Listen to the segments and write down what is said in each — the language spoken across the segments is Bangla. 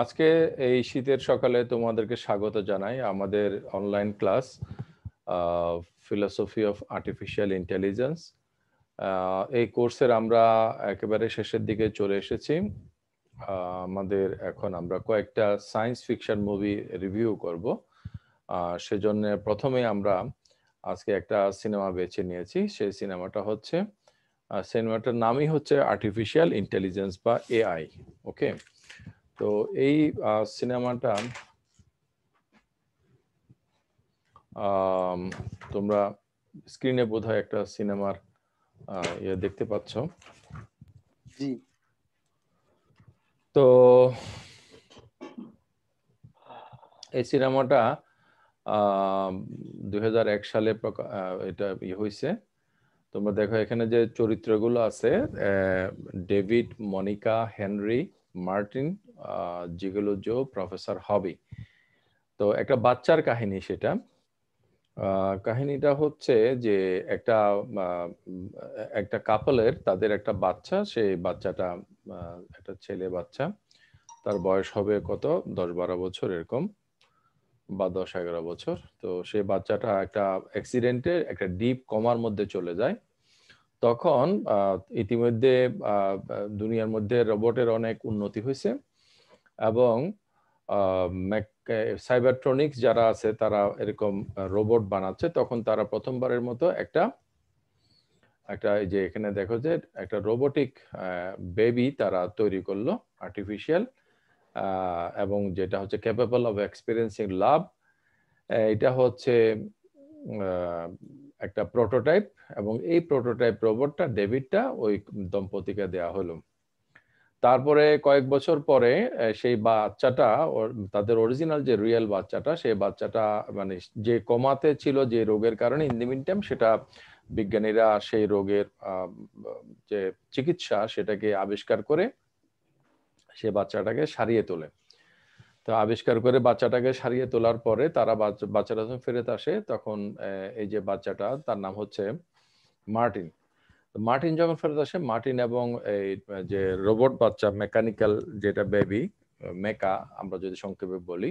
আজকে এই শীতের সকালে তোমাদেরকে স্বাগত জানাই আমাদের online class philosophy of artificial intelligence এই কোর্সের আমরা একেবারে শেষের দিকে চলে এসেছি আমাদের এখন আমরা কয়েকটা সায়েন্স ফিকশন মুভি রিভিউ করব সেজন্য প্রথমে আমরা আজকে একটা সিনেমা বেছে নিয়েছি সেই সিনেমাটা হচ্ছে সিনেমাটার নামই হচ্ছে আর্টিফিশিয়াল ইন্টেলিজেন্স বা এআই ওকে তো এই সিনেমাটা তোমরা স্ক্রিনে হয় একটা সিনেমার ইয়ে দেখতে পাচ্ছ জি তো এই সিনেমাটা দুই সালে এটা ইয়ে হয়েছে তোমরা দেখো এখানে যে চরিত্রগুলো আছে ডেভিড মনিকা হেনরি মার্টিন জিগোলজিও প্রফেসর হবে তো একটা বাচ্চার কাহিনী সেটা কাহিনীটা হচ্ছে যে একটা একটা কাপলের তাদের একটা বাচ্চা সেই বাচ্চাটা একটা ছেলে বাচ্চা তার বয়স হবে কত দশ বারো বছর এরকম বা দশ এগারো বছর তো সেই বাচ্চাটা একটা অ্যাক্সিডেন্টে একটা ডিপ কমার মধ্যে চলে যায় তখন ইতিমধ্যে দুনিয়ার মধ্যে রোবটের অনেক উন্নতি হয়েছে এবং সাইবারট্রনিক্স যারা আছে তারা এরকম রোবট বানাচ্ছে তখন তারা প্রথমবারের মতো একটা একটা এই যে এখানে দেখো যে একটা রোবোটিক বেবি তারা তৈরি করলো আর্টিফিশিয়াল এবং যেটা হচ্ছে ক্যাপেবল অফ এক্সপিরিয়েন্সিং লাভ এটা হচ্ছে একটা প্রোটোটাইপ এবং এই প্রোটোটাইপ রোবটটা ডেভিডটা ওই দম্পতিকে দেয়া হলো তারপরে কয়েক বছর পরে সেই বাচ্চাটা তাদের অরিজিনাল যে রিয়েল বাচ্চাটা সেই বাচ্চাটা মানে যে কমাতে ছিল যে রোগের কারণে ইন টাইম সেটা বিজ্ঞানীরা সেই রোগের যে চিকিৎসা সেটাকে আবিষ্কার করে সে বাচ্চাটাকে সারিয়ে তোলে তো আবিষ্কার করে বাচ্চাটাকে সারিয়ে তোলার পরে তারা বাচ্চাটা যখন ফেরত আসে তখন এই যে বাচ্চাটা তার নাম হচ্ছে মার্টিন মার্টিন যখন ফেরত আসে মার্টিন এবং এই যে রোবট বাচ্চা মেকানিক্যাল যেটা বেবি মেকা আমরা যদি সংক্ষেপে বলি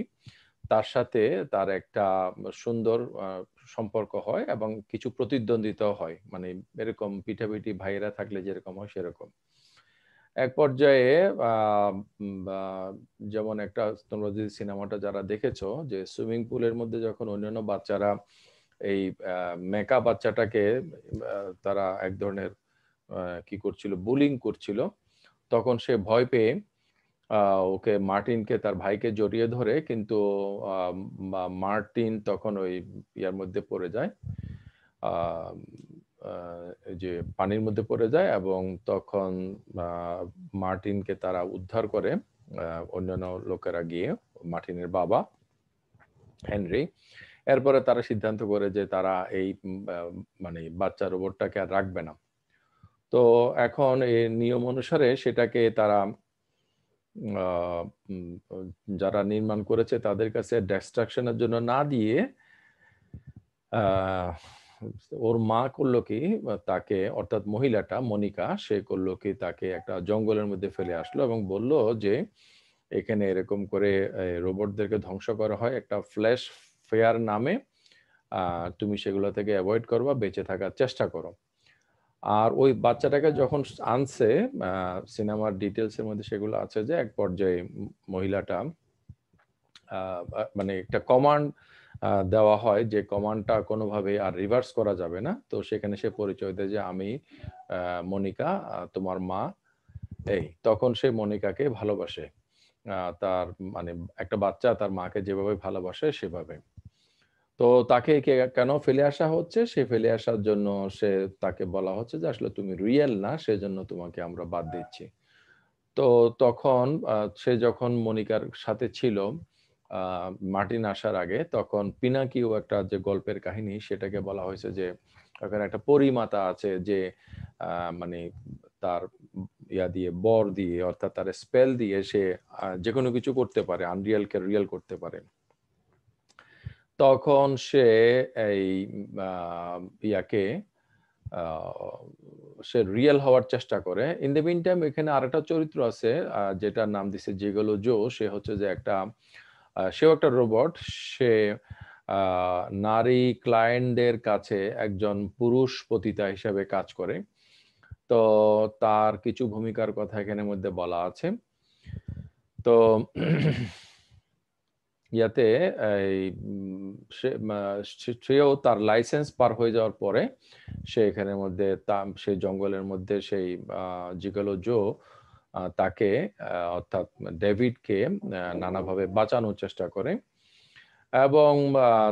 তার সাথে তার একটা সুন্দর সম্পর্ক হয় এবং কিছু প্রতিদ্বন্দ্বিতাও হয় মানে এরকম পিঠাপিঠি ভাইয়েরা থাকলে যেরকম হয় সেরকম এক পর্যায়ে যেমন একটা তোমরা যদি সিনেমাটা যারা দেখেছো যে সুইমিং পুলের মধ্যে যখন অন্যান্য বাচ্চারা এই মেকা বাচ্চাটাকে তারা এক ধরনের কি করছিল বুলিং করছিল তখন সে ভয় পেয়ে ওকে মার্টিনকে তার ভাইকে জড়িয়ে ধরে কিন্তু মার্টিন তখন ওই ইয়ার মধ্যে পড়ে যায় যে পানির মধ্যে পড়ে যায় এবং তখন মার্টিনকে তারা উদ্ধার করে অন্যান্য লোকেরা গিয়ে মার্টিনের বাবা হেনরি এরপরে তারা সিদ্ধান্ত করে যে তারা এই মানে বাচ্চা রোবটটাকে আর রাখবে না তো এখন এই নিয়ম অনুসারে সেটাকে তারা যারা নির্মাণ করেছে তাদের কাছে ডেস্ট্রাকশনের জন্য না দিয়ে ওর মা করলো কি তাকে অর্থাৎ মহিলাটা মনিকা সে করলো কি তাকে একটা জঙ্গলের মধ্যে ফেলে আসলো এবং বলল যে এখানে এরকম করে রোবটদেরকে ধ্বংস করা হয় একটা ফ্ল্যাশ ফেয়ার নামে তুমি সেগুলো থেকে অ্যাভয়েড করো বা বেঁচে থাকার চেষ্টা করো আর ওই বাচ্চাটাকে যখন আনছে সিনেমার ডিটেলসের মধ্যে সেগুলো আছে যে এক পর্যায়ে মহিলাটা মানে একটা কমান্ড দেওয়া হয় যে কমান্ডটা কোনোভাবে আর রিভার্স করা যাবে না তো সেখানে সে পরিচয় দেয় যে আমি মনিকা তোমার মা এই তখন সে মনিকাকে ভালোবাসে তার মানে একটা বাচ্চা তার মাকে যেভাবে ভালোবাসে সেভাবে তো তাকে কেন ফেলে আসা হচ্ছে সে ফেলে আসার জন্য সে তাকে বলা হচ্ছে যে আসলে তুমি রিয়েল না সেজন্য তোমাকে আমরা বাদ দিচ্ছি তো তখন সে যখন মনিকার সাথে ছিল মার্টিন আসার আগে তখন পিনাকিও একটা যে গল্পের কাহিনী সেটাকে বলা হয়েছে যে ওখানে একটা পরিমাতা আছে যে মানে তার ইয়া দিয়ে বর দিয়ে অর্থাৎ তার স্পেল দিয়ে সে যে কোনো কিছু করতে পারে আনরিয়ালকে রিয়েল করতে পারে তখন সে এই ইয়াকে সে রিয়েল হওয়ার চেষ্টা করে ইন দ্য মিন টাইম এখানে আরেকটা চরিত্র আছে যেটার নাম দিছে যেগুলো জো সে হচ্ছে যে একটা সেও একটা রোবট সে নারী ক্লায়েন্টদের কাছে একজন পুরুষ পতিতা হিসাবে কাজ করে তো তার কিছু ভূমিকার কথা এখানে মধ্যে বলা আছে তো ইয়াতে এই সেও তার লাইসেন্স পার হয়ে যাওয়ার পরে সে এখানের মধ্যে তা সেই জঙ্গলের মধ্যে সেই জিগলো জো তাকে অর্থাৎ ডেভিডকে নানাভাবে বাঁচানোর চেষ্টা করে এবং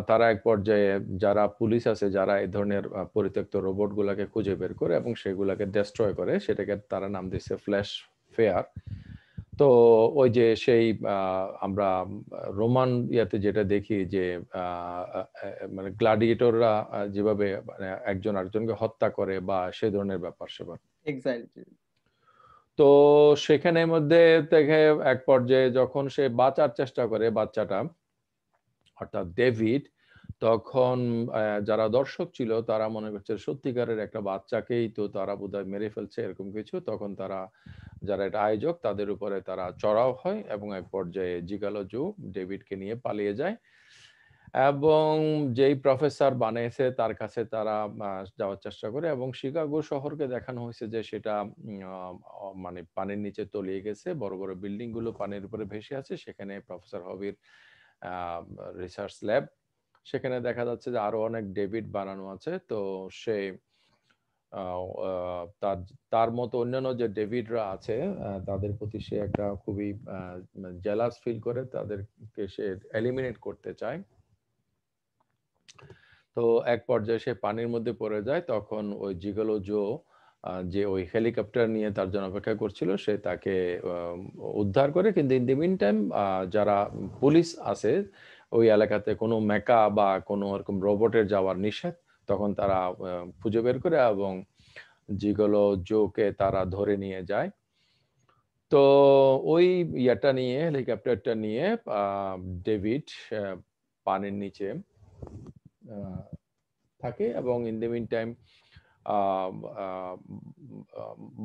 তারা এক পর্যায়ে যারা পুলিশ আছে যারা এই ধরনের পরিত্যক্ত রোবটগুলোকে খুঁজে বের করে এবং সেগুলোকে ডেস্ট্রয় করে সেটাকে তারা নাম দিচ্ছে ফ্ল্যাশ ফেয়ার তো ওই যে সেই আমরা রোমান ইয়াতে যেটা দেখি যে মানে গ্লাডিয়েটররা যেভাবে মানে একজন আরেকজনকে হত্যা করে বা সেই ধরনের ব্যাপার সেবার তো সেখানে মধ্যে দেখে এক পর্যায়ে যখন সে বাঁচার চেষ্টা করে বাচ্চাটা অর্থাৎ ডেভিড তখন যারা দর্শক ছিল তারা মনে করছে সত্যিকারের একটা বাচ্চাকেই তো তারা বোধহয় মেরে ফেলছে এরকম কিছু তখন তারা যারা এটা আয়োজক তাদের উপরে তারা চড়াও হয় এবং এক পর্যায়ে জিগালো জু ডেভিডকে নিয়ে পালিয়ে যায় এবং যেই প্রফেসর বানিয়েছে তার কাছে তারা যাওয়ার চেষ্টা করে এবং শিকাগো শহরকে দেখানো হয়েছে যে সেটা মানে পানির নিচে তলিয়ে গেছে বড় বড় বিল্ডিং গুলো পানির উপরে ভেসে আছে সেখানে প্রফেসর হবির রিসার্চ ল্যাব সেখানে দেখা যাচ্ছে যে আরো অনেক ডেবিট বানানো আছে তো সে তার তার মতো অন্যান্য যে ডেভিডরা আছে তাদের প্রতি সে একটা খুবই জেলাস ফিল করে তাদেরকে সে এলিমিনেট করতে চায় তো এক পর্যায়ে সে পানির মধ্যে পড়ে যায় তখন ওই জিগলো জো যে ওই হেলিকপ্টার নিয়ে তার জন্য অপেক্ষা করছিল সে তাকে উদ্ধার করে কিন্তু ইন দি মিন টাইম যারা পুলিশ আছে ওই এলাকাতে কোনো মেকা বা কোনো এরকম রোবটের যাওয়ার নিষেধ তখন তারা খুঁজে বের করে এবং যেগুলো জোকে তারা ধরে নিয়ে যায় তো ওই ইয়াটা নিয়ে হেলিকপ্টারটা নিয়ে ডেভিড পানির নিচে থাকে এবং ইন দ্য মিন টাইম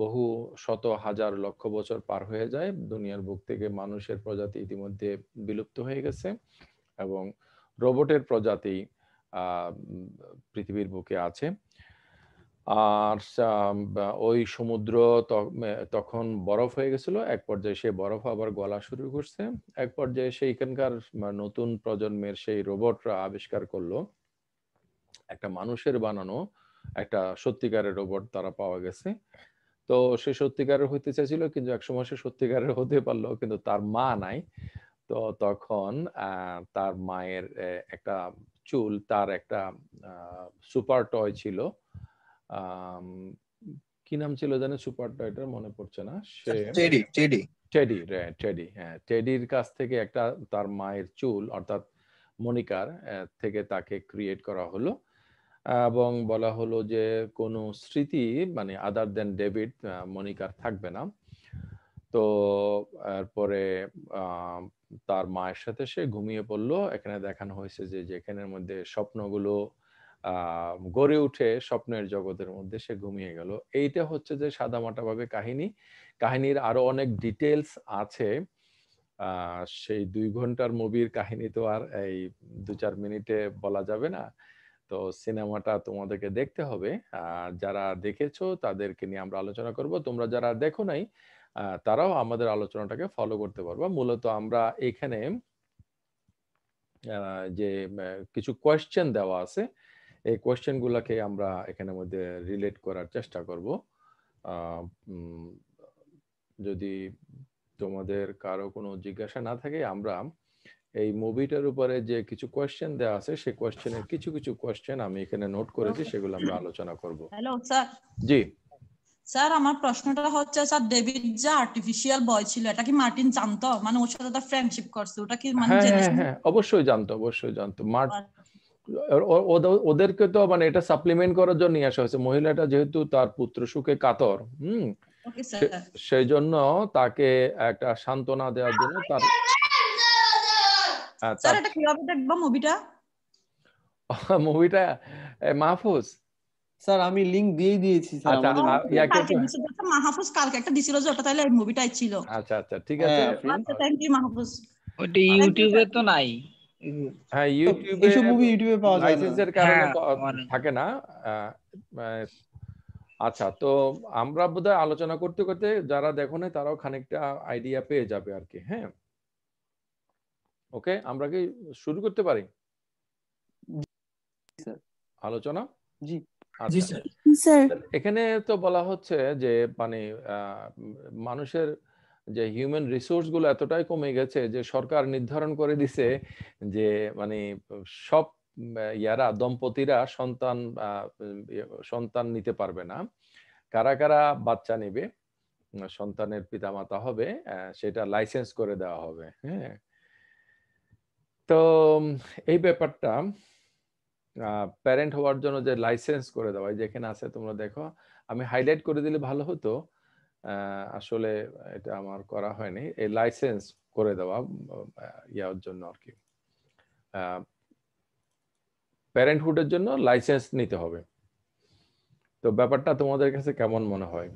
বহু শত হাজার লক্ষ বছর পার হয়ে যায় দুনিয়ার বুক থেকে মানুষের প্রজাতি ইতিমধ্যে বিলুপ্ত হয়ে গেছে এবং রোবটের প্রজাতি পৃথিবীর বুকে আছে আর ওই সমুদ্র তখন বরফ হয়ে গেছিল এক পর্যায়ে সে বরফ আবার গলা শুরু করছে এক পর্যায়ে সেইখানকার নতুন প্রজন্মের সেই রোবটরা আবিষ্কার করলো একটা মানুষের বানানো একটা সত্যিকারের রোবট তারা পাওয়া গেছে তো সে সত্যিকারের হইতে চাইছিল কিন্তু একসময় সে সত্যিকারের হতে পারলো কিন্তু তার মা নাই তো তখন তার মায়ের একটা চুল তার একটা সুপার টয় ছিল কি নাম ছিল জানে সুপার টয়টা মনে পড়ছে না সে টেডি টেডি টেডি টেডি হ্যাঁ টেডির কাছ থেকে একটা তার মায়ের চুল অর্থাৎ মনিকার থেকে তাকে ক্রিয়েট করা হলো এবং বলা হলো যে কোনো স্মৃতি মানে আদার দেন ডেভিড মনিকার থাকবে না তো তারপরে তার মায়ের সাথে সে ঘুমিয়ে পড়লো এখানে দেখানো হয়েছে যে যেখানের মধ্যে স্বপ্নগুলো গড়ে উঠে স্বপ্নের জগতের মধ্যে সে ঘুমিয়ে গেল এইটা হচ্ছে যে সাদামাটাভাবে কাহিনী কাহিনীর আরো অনেক ডিটেলস আছে সেই দুই ঘন্টার মুভির কাহিনী তো আর এই দু চার মিনিটে বলা যাবে না তো সিনেমাটা তোমাদেরকে দেখতে হবে আর যারা দেখেছো তাদেরকে নিয়ে আমরা আলোচনা করব তোমরা যারা দেখো নাই তারাও আমাদের আলোচনাটাকে ফলো করতে পারবে মূলত আমরা এখানে যে কিছু কোয়েশ্চেন দেওয়া আছে এই কোয়েশ্চেনগুলোকে আমরা এখানে মধ্যে রিলেট করার চেষ্টা করব যদি তোমাদের কারো কোনো জিজ্ঞাসা না থাকে আমরা এই মুভিটার উপরে যে কিছু কোয়েশ্চেন দেওয়া আছে সেই কোয়েশ্চেনের কিছু কিছু কোয়েশ্চেন আমি এখানে নোট করেছি সেগুলো আমরা আলোচনা করব হ্যালো স্যার জি স্যার আমার প্রশ্নটা হচ্ছে স্যার ডেভিড যা আর্টিফিশিয়াল বয় ছিল এটা কি মার্টিন জানতো মানে ওর সাথে তার ফ্রেন্ডশিপ করছে ওটা কি মানে হ্যাঁ, হ্যাঁ হ্যাঁ অবশ্যই জানতো অবশ্যই জানতো মার্ট ওদেরকে তো মানে এটা সাপ্লিমেন্ট করার জন্য নিয়ে আসা হয়েছে মহিলাটা যেহেতু তার পুত্র সুখে কাতর হুম সেই জন্য তাকে একটা সান্ত্বনা দেওয়ার জন্য তার স্যার আচ্ছা। এটা কিভাবে মুভিটা মুভিটা মাহফুজ স্যার আমি লিংক দিয়ে দিয়েছি স্যার আচ্ছা, আমাদের মাহফুজ কালকে একটা দিছিল যে ওটা তাহলে মুভিটাই ছিল আচ্ছা আচ্ছা ঠিক আছে হ্যাঁ, আচ্ছা থ্যাংক ইউ মাহফুজ ওটা ইউটিউবে তো নাই হ্যাঁ ইউটিউবে এইসব মুভি ইউটিউবে পাওয়া যায় লাইসেন্সের কারণে হ্যাঁ, মানে- থাকে না মানে, আচ্ছা তো আমরা বোধহয় আলোচনা করতে করতে যারা দেখো না তারাও খানিকটা আইডিয়া পেয়ে যাবে আর কি হ্যাঁ ওকে আমরা কি শুরু করতে পারি আলোচনা জি আচ্ছা। এখানে তো বলা হচ্ছে যে মানে মানুষের যে হিউম্যান রিসোর্স গুলো এতটাই কমে গেছে যে সরকার নির্ধারণ করে দিছে যে মানে সব ইয়ারা দম্পতিরা সন্তান ইয়ে, সন্তান নিতে পারবে না কারা কারা বাচ্চা নেবে সন্তানের পিতামাতা হবে সেটা লাইসেন্স করে দেওয়া হবে হ্যাঁ তো এই ব্যাপারটা প্যারেন্ট হওয়ার জন্য যে লাইসেন্স করে দেওয়া যেখানে আছে তোমরা দেখো আমি হাইলাইট করে দিলে ভালো হতো আসলে এটা আমার করা হয়নি এই লাইসেন্স করে দেওয়া ইয়ার জন্য আর কি প্যারেন্টহুডের জন্য লাইসেন্স নিতে হবে তো ব্যাপারটা তোমাদের কাছে কেমন মনে হয়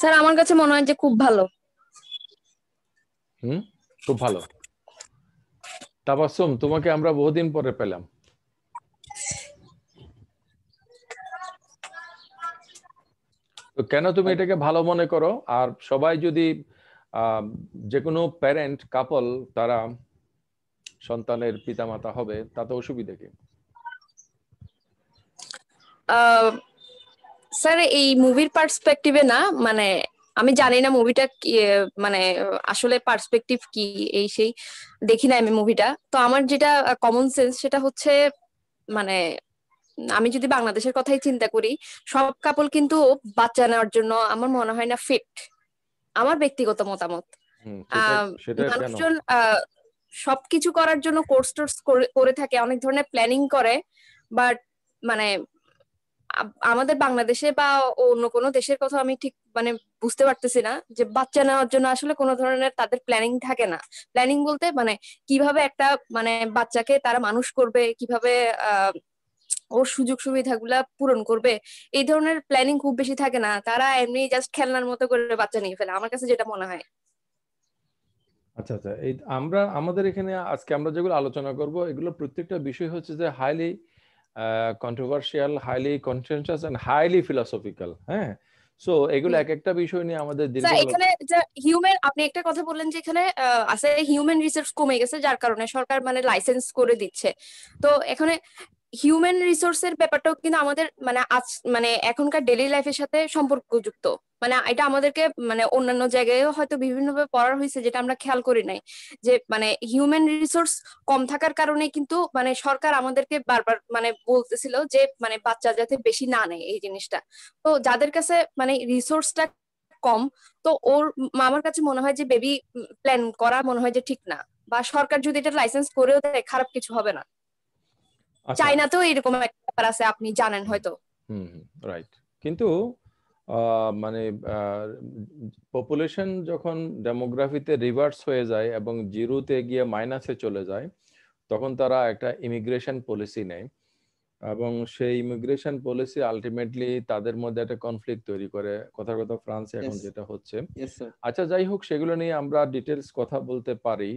স্যার আমার কাছে মনে হয় যে খুব ভালো হুম খুব ভালো তাবাসুম তোমাকে আমরা বহুদিন পরে পেলাম তো কেন তুমি হ্যাঁ। এটাকে ভালো মনে করো আর সবাই যদি যে কোনো প্যারেন্ট কাপল তারা সন্তানের পিতামাতা হবে তাতে অসুবিধা কি স্যার এই মুভির পার্সপেক্টিভে না মানে আমি জানি না মুভিটা মানে আসলে পার্সপেক্টিভ কি এই সেই দেখি না আমি মুভিটা তো আমার যেটা কমন সেন্স সেটা হচ্ছে মানে আমি যদি বাংলাদেশের কথাই চিন্তা করি সব কাপল কিন্তু বাচ্চা নেওয়ার জন্য আমার মনে হয় না ফিট আমার ব্যক্তিগত মতামত মানুষজন সবকিছু করার জন্য কোর্স টোর্স করে থাকে অনেক ধরনের প্ল্যানিং করে বাট মানে আমাদের বাংলাদেশে বা অন্য কোনো দেশের কথা আমি ঠিক মানে বুঝতে পারতেছি না যে বাচ্চা নেওয়ার জন্য আসলে কোনো ধরনের তাদের প্ল্যানিং থাকে না প্ল্যানিং বলতে মানে কিভাবে একটা মানে বাচ্চাকে তারা মানুষ করবে কিভাবে আহ ওর সুযোগ সুবিধাগুলা পূরণ করবে এই ধরনের প্ল্যানিং খুব বেশি থাকে না তারা এমনি জাস্ট খেলনার মতো করে বাচ্চা নিয়ে ফেলে আমার কাছে যেটা মনে হয় আচ্ছা আচ্ছা এই আমরা আমাদের এখানে আজকে আমরা যেগুলো আলোচনা করব এগুলো প্রত্যেকটা বিষয় হচ্ছে যে highly controversial highly consensus and highly philosophical হ্যাঁ সো এগুলো এক একটা বিষয় নিয়ে আমাদের দীর্ঘ এখানে হিউম্যান আপনি একটা কথা বললেন যে এখানে আছে হিউম্যান রিসার্চ কমে গেছে যার কারণে সরকার মানে লাইসেন্স করে দিচ্ছে তো এখানে হিউম্যান রিসোর্সের ব্যাপারটাও কিন্তু আমাদের মানে আজ মানে এখনকার ডেলি লাইফের সাথে সম্পর্কযুক্ত মানে এটা আমাদেরকে মানে অন্যান্য জায়গায়ও হয়তো বিভিন্নভাবে পড়ার হয়েছে যেটা আমরা খেয়াল করি নাই যে মানে হিউম্যান রিসোর্স কম থাকার কারণে কিন্তু মানে সরকার আমাদেরকে বারবার মানে বলতেছিল যে মানে বাচ্চা যাতে বেশি না নেয় এই জিনিসটা তো যাদের কাছে মানে রিসোর্সটা কম তো ওর আমার কাছে মনে হয় যে বেবি প্ল্যান করা মনে হয় যে ঠিক না বা সরকার যদি এটা লাইসেন্স করেও দেয় খারাপ কিছু হবে না আচ্ছা। চায়নাতেও এরকম একটা ব্যাপার আছে আপনি জানেন হয়তো হুম রাইট কিন্তু মানে পপুলেশন যখন ডেমোগ্রাফিতে রিভার্স হয়ে যায় এবং জিরোতে গিয়ে মাইনাসে চলে যায় তখন তারা একটা ইমিগ্রেশন পলিসি নেয় এবং সেই ইমিগ্রেশন পলিসি আলটিমেটলি তাদের মধ্যে একটা কনফ্লিক্ট তৈরি করে কথার কথা ফ্রান্সে এখন যেটা হচ্ছে আচ্ছা যাই হোক সেগুলো নিয়ে আমরা ডিটেলস কথা বলতে পারি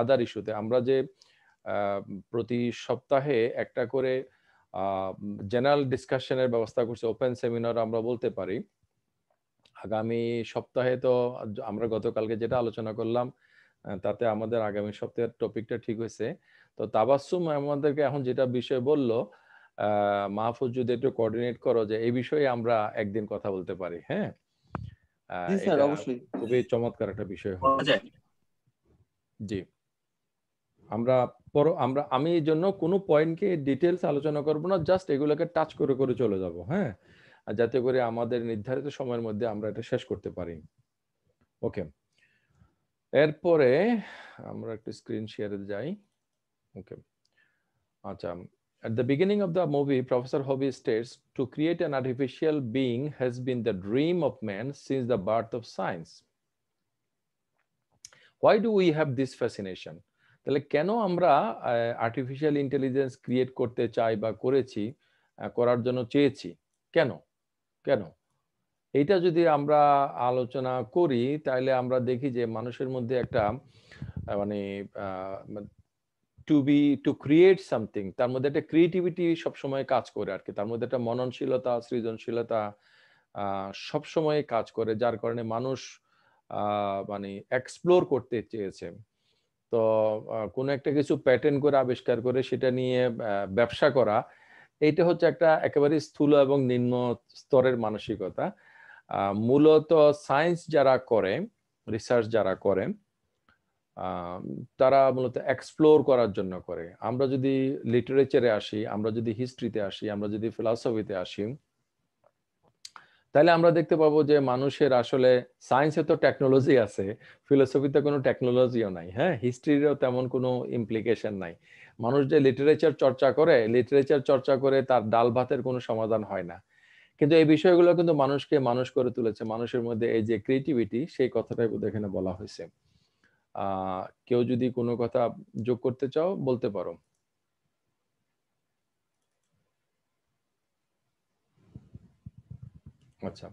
আদার ইস্যুতে আমরা যে প্রতি সপ্তাহে একটা করে জেনারেল ডিসকাশনের ব্যবস্থা করছে ওপেন সেমিনার আমরা বলতে পারি আগামী সপ্তাহে তো আমরা গতকালকে যেটা আলোচনা করলাম তাতে আমাদের আগামী সপ্তাহের টপিকটা ঠিক হয়েছে তো তাবাসুম আমাদেরকে এখন যেটা বিষয় বলল মাহফুজ যদি একটু কোঅর্ডিনেট করো যে এই বিষয়ে আমরা একদিন কথা বলতে পারি হ্যাঁ খুবই চমৎকার একটা বিষয় জি আমরা পরো আমরা আমি এই জন্য কোনো পয়েন্টকে ডিটেলস আলোচনা করব না জাস্ট এগুলোকে টাচ করে করে চলে যাব হ্যাঁ যাতে করে আমাদের নির্ধারিত সময়ের মধ্যে আমরা এটা শেষ করতে পারি ওকে এরপরে আমরা একটা স্ক্রিন শেয়ারে যাই ওকে আচ্ছা at the beginning of the movie professor Hobby states to create an artificial being has been the dream of man since the birth of science why do we have this fascination তাহলে কেন আমরা আর্টিফিশিয়াল ইন্টেলিজেন্স ক্রিয়েট করতে চাই বা করেছি করার জন্য চেয়েছি কেন কেন এইটা যদি আমরা আলোচনা করি তাহলে আমরা দেখি যে মানুষের মধ্যে একটা মানে to be to create something তার মধ্যে একটা ক্রিয়েটিভিটি সবসময় কাজ করে আর কি তার মধ্যে একটা মননশীলতা সৃজনশীলতা সবসময় কাজ করে যার কারণে মানুষ মানে এক্সপ্লোর করতে চেয়েছে তো কোনো একটা কিছু প্যাটার্ন করে আবিষ্কার করে সেটা নিয়ে ব্যবসা করা এইটা হচ্ছে একটা একেবারে স্থূল এবং নিম্ন স্তরের মানসিকতা মূলত সায়েন্স যারা করে রিসার্চ যারা করে তারা মূলত এক্সপ্লোর করার জন্য করে আমরা যদি লিটারেচারে আসি আমরা যদি হিস্ট্রিতে আসি আমরা যদি ফিলসফিতে আসি তাহলে আমরা দেখতে পাবো যে মানুষের আসলে সায়েন্সে তো টেকনোলজি আছে ফিলোসফিতে কোনো টেকনোলজিও নাই হ্যাঁ হিস্ট্রিরও তেমন কোনো ইমপ্লিকেশন নাই মানুষ যে লিটারেচার চর্চা করে লিটারেচার চর্চা করে তার ডাল ভাতের কোনো সমাধান হয় না কিন্তু এই বিষয়গুলো কিন্তু মানুষকে মানুষ করে তুলেছে মানুষের মধ্যে এই যে ক্রিয়েটিভিটি সেই কথাটাই এখানে বলা হয়েছে কেউ যদি কোনো কথা যোগ করতে চাও বলতে পারো আচ্ছা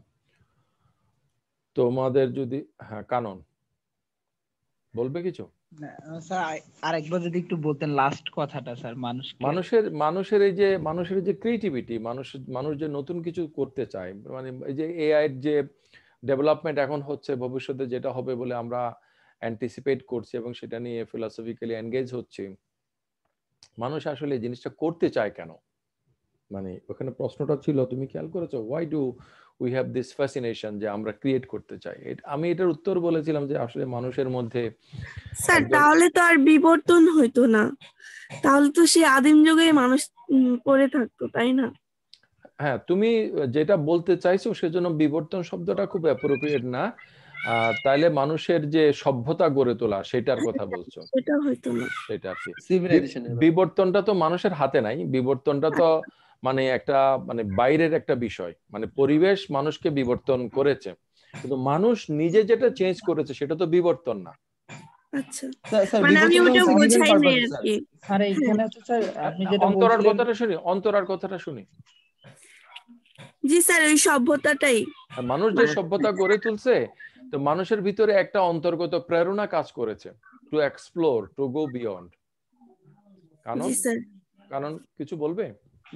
তোমাদের যদি হ্যাঁ কানন বলবে কিছু আরেকবার যদি একটু বলতেন লাস্ট কথাটা স্যার মানুষ মানুষের মানুষের এই যে মানুষের যে ক্রিয়েটিভিটি মানুষ মানুষ যে নতুন কিছু করতে চায় মানে এই যে এআই যে ডেভেলপমেন্ট এখন হচ্ছে ভবিষ্যতে যেটা হবে বলে আমরা অ্যান্টিসিপেট করছি এবং সেটা নিয়ে ফিলসফিক্যালি এনগেজ হচ্ছে মানুষ আসলে জিনিসটা করতে চায় কেন মানে ওখানে প্রশ্নটা ছিল তুমি খেয়াল করেছো why do we have this fascination যে আমরা ক্রিয়েট করতে চাই আমি এটার উত্তর বলেছিলাম যে আসলে মানুষের মধ্যে স্যার তাহলে তো আর বিবর্তন হইতো না তাহলে তো সে আদিম যুগেই মানুষ পড়ে থাকতো তাই না হ্যাঁ তুমি যেটা বলতে চাইছো সেজন্য বিবর্তন শব্দটা খুব অ্যাপ্রোপ্রিয়েট না তাইলে মানুষের যে সভ্যতা গড়ে তোলা সেটার কথা বলছো সেটা হইতো না সেটা কি বিবর্তনটা তো মানুষের হাতে নাই বিবর্তনটা তো মানে একটা মানে বাইরের একটা বিষয় মানে পরিবেশ মানুষকে বিবর্তন করেছে কিন্তু মানুষ নিজে যেটা চেঞ্জ করেছে সেটা তো বিবর্তন না আচ্ছা। মানে হ্যাঁ। জি স্যার সভ্যতাটাই মানুষ যে সভ্যতা গড়ে তুলছে তো মানুষের ভিতরে একটা অন্তর্গত প্রেরণা কাজ করেছে to explore to go beyond কারণ কারণ কিছু বলবে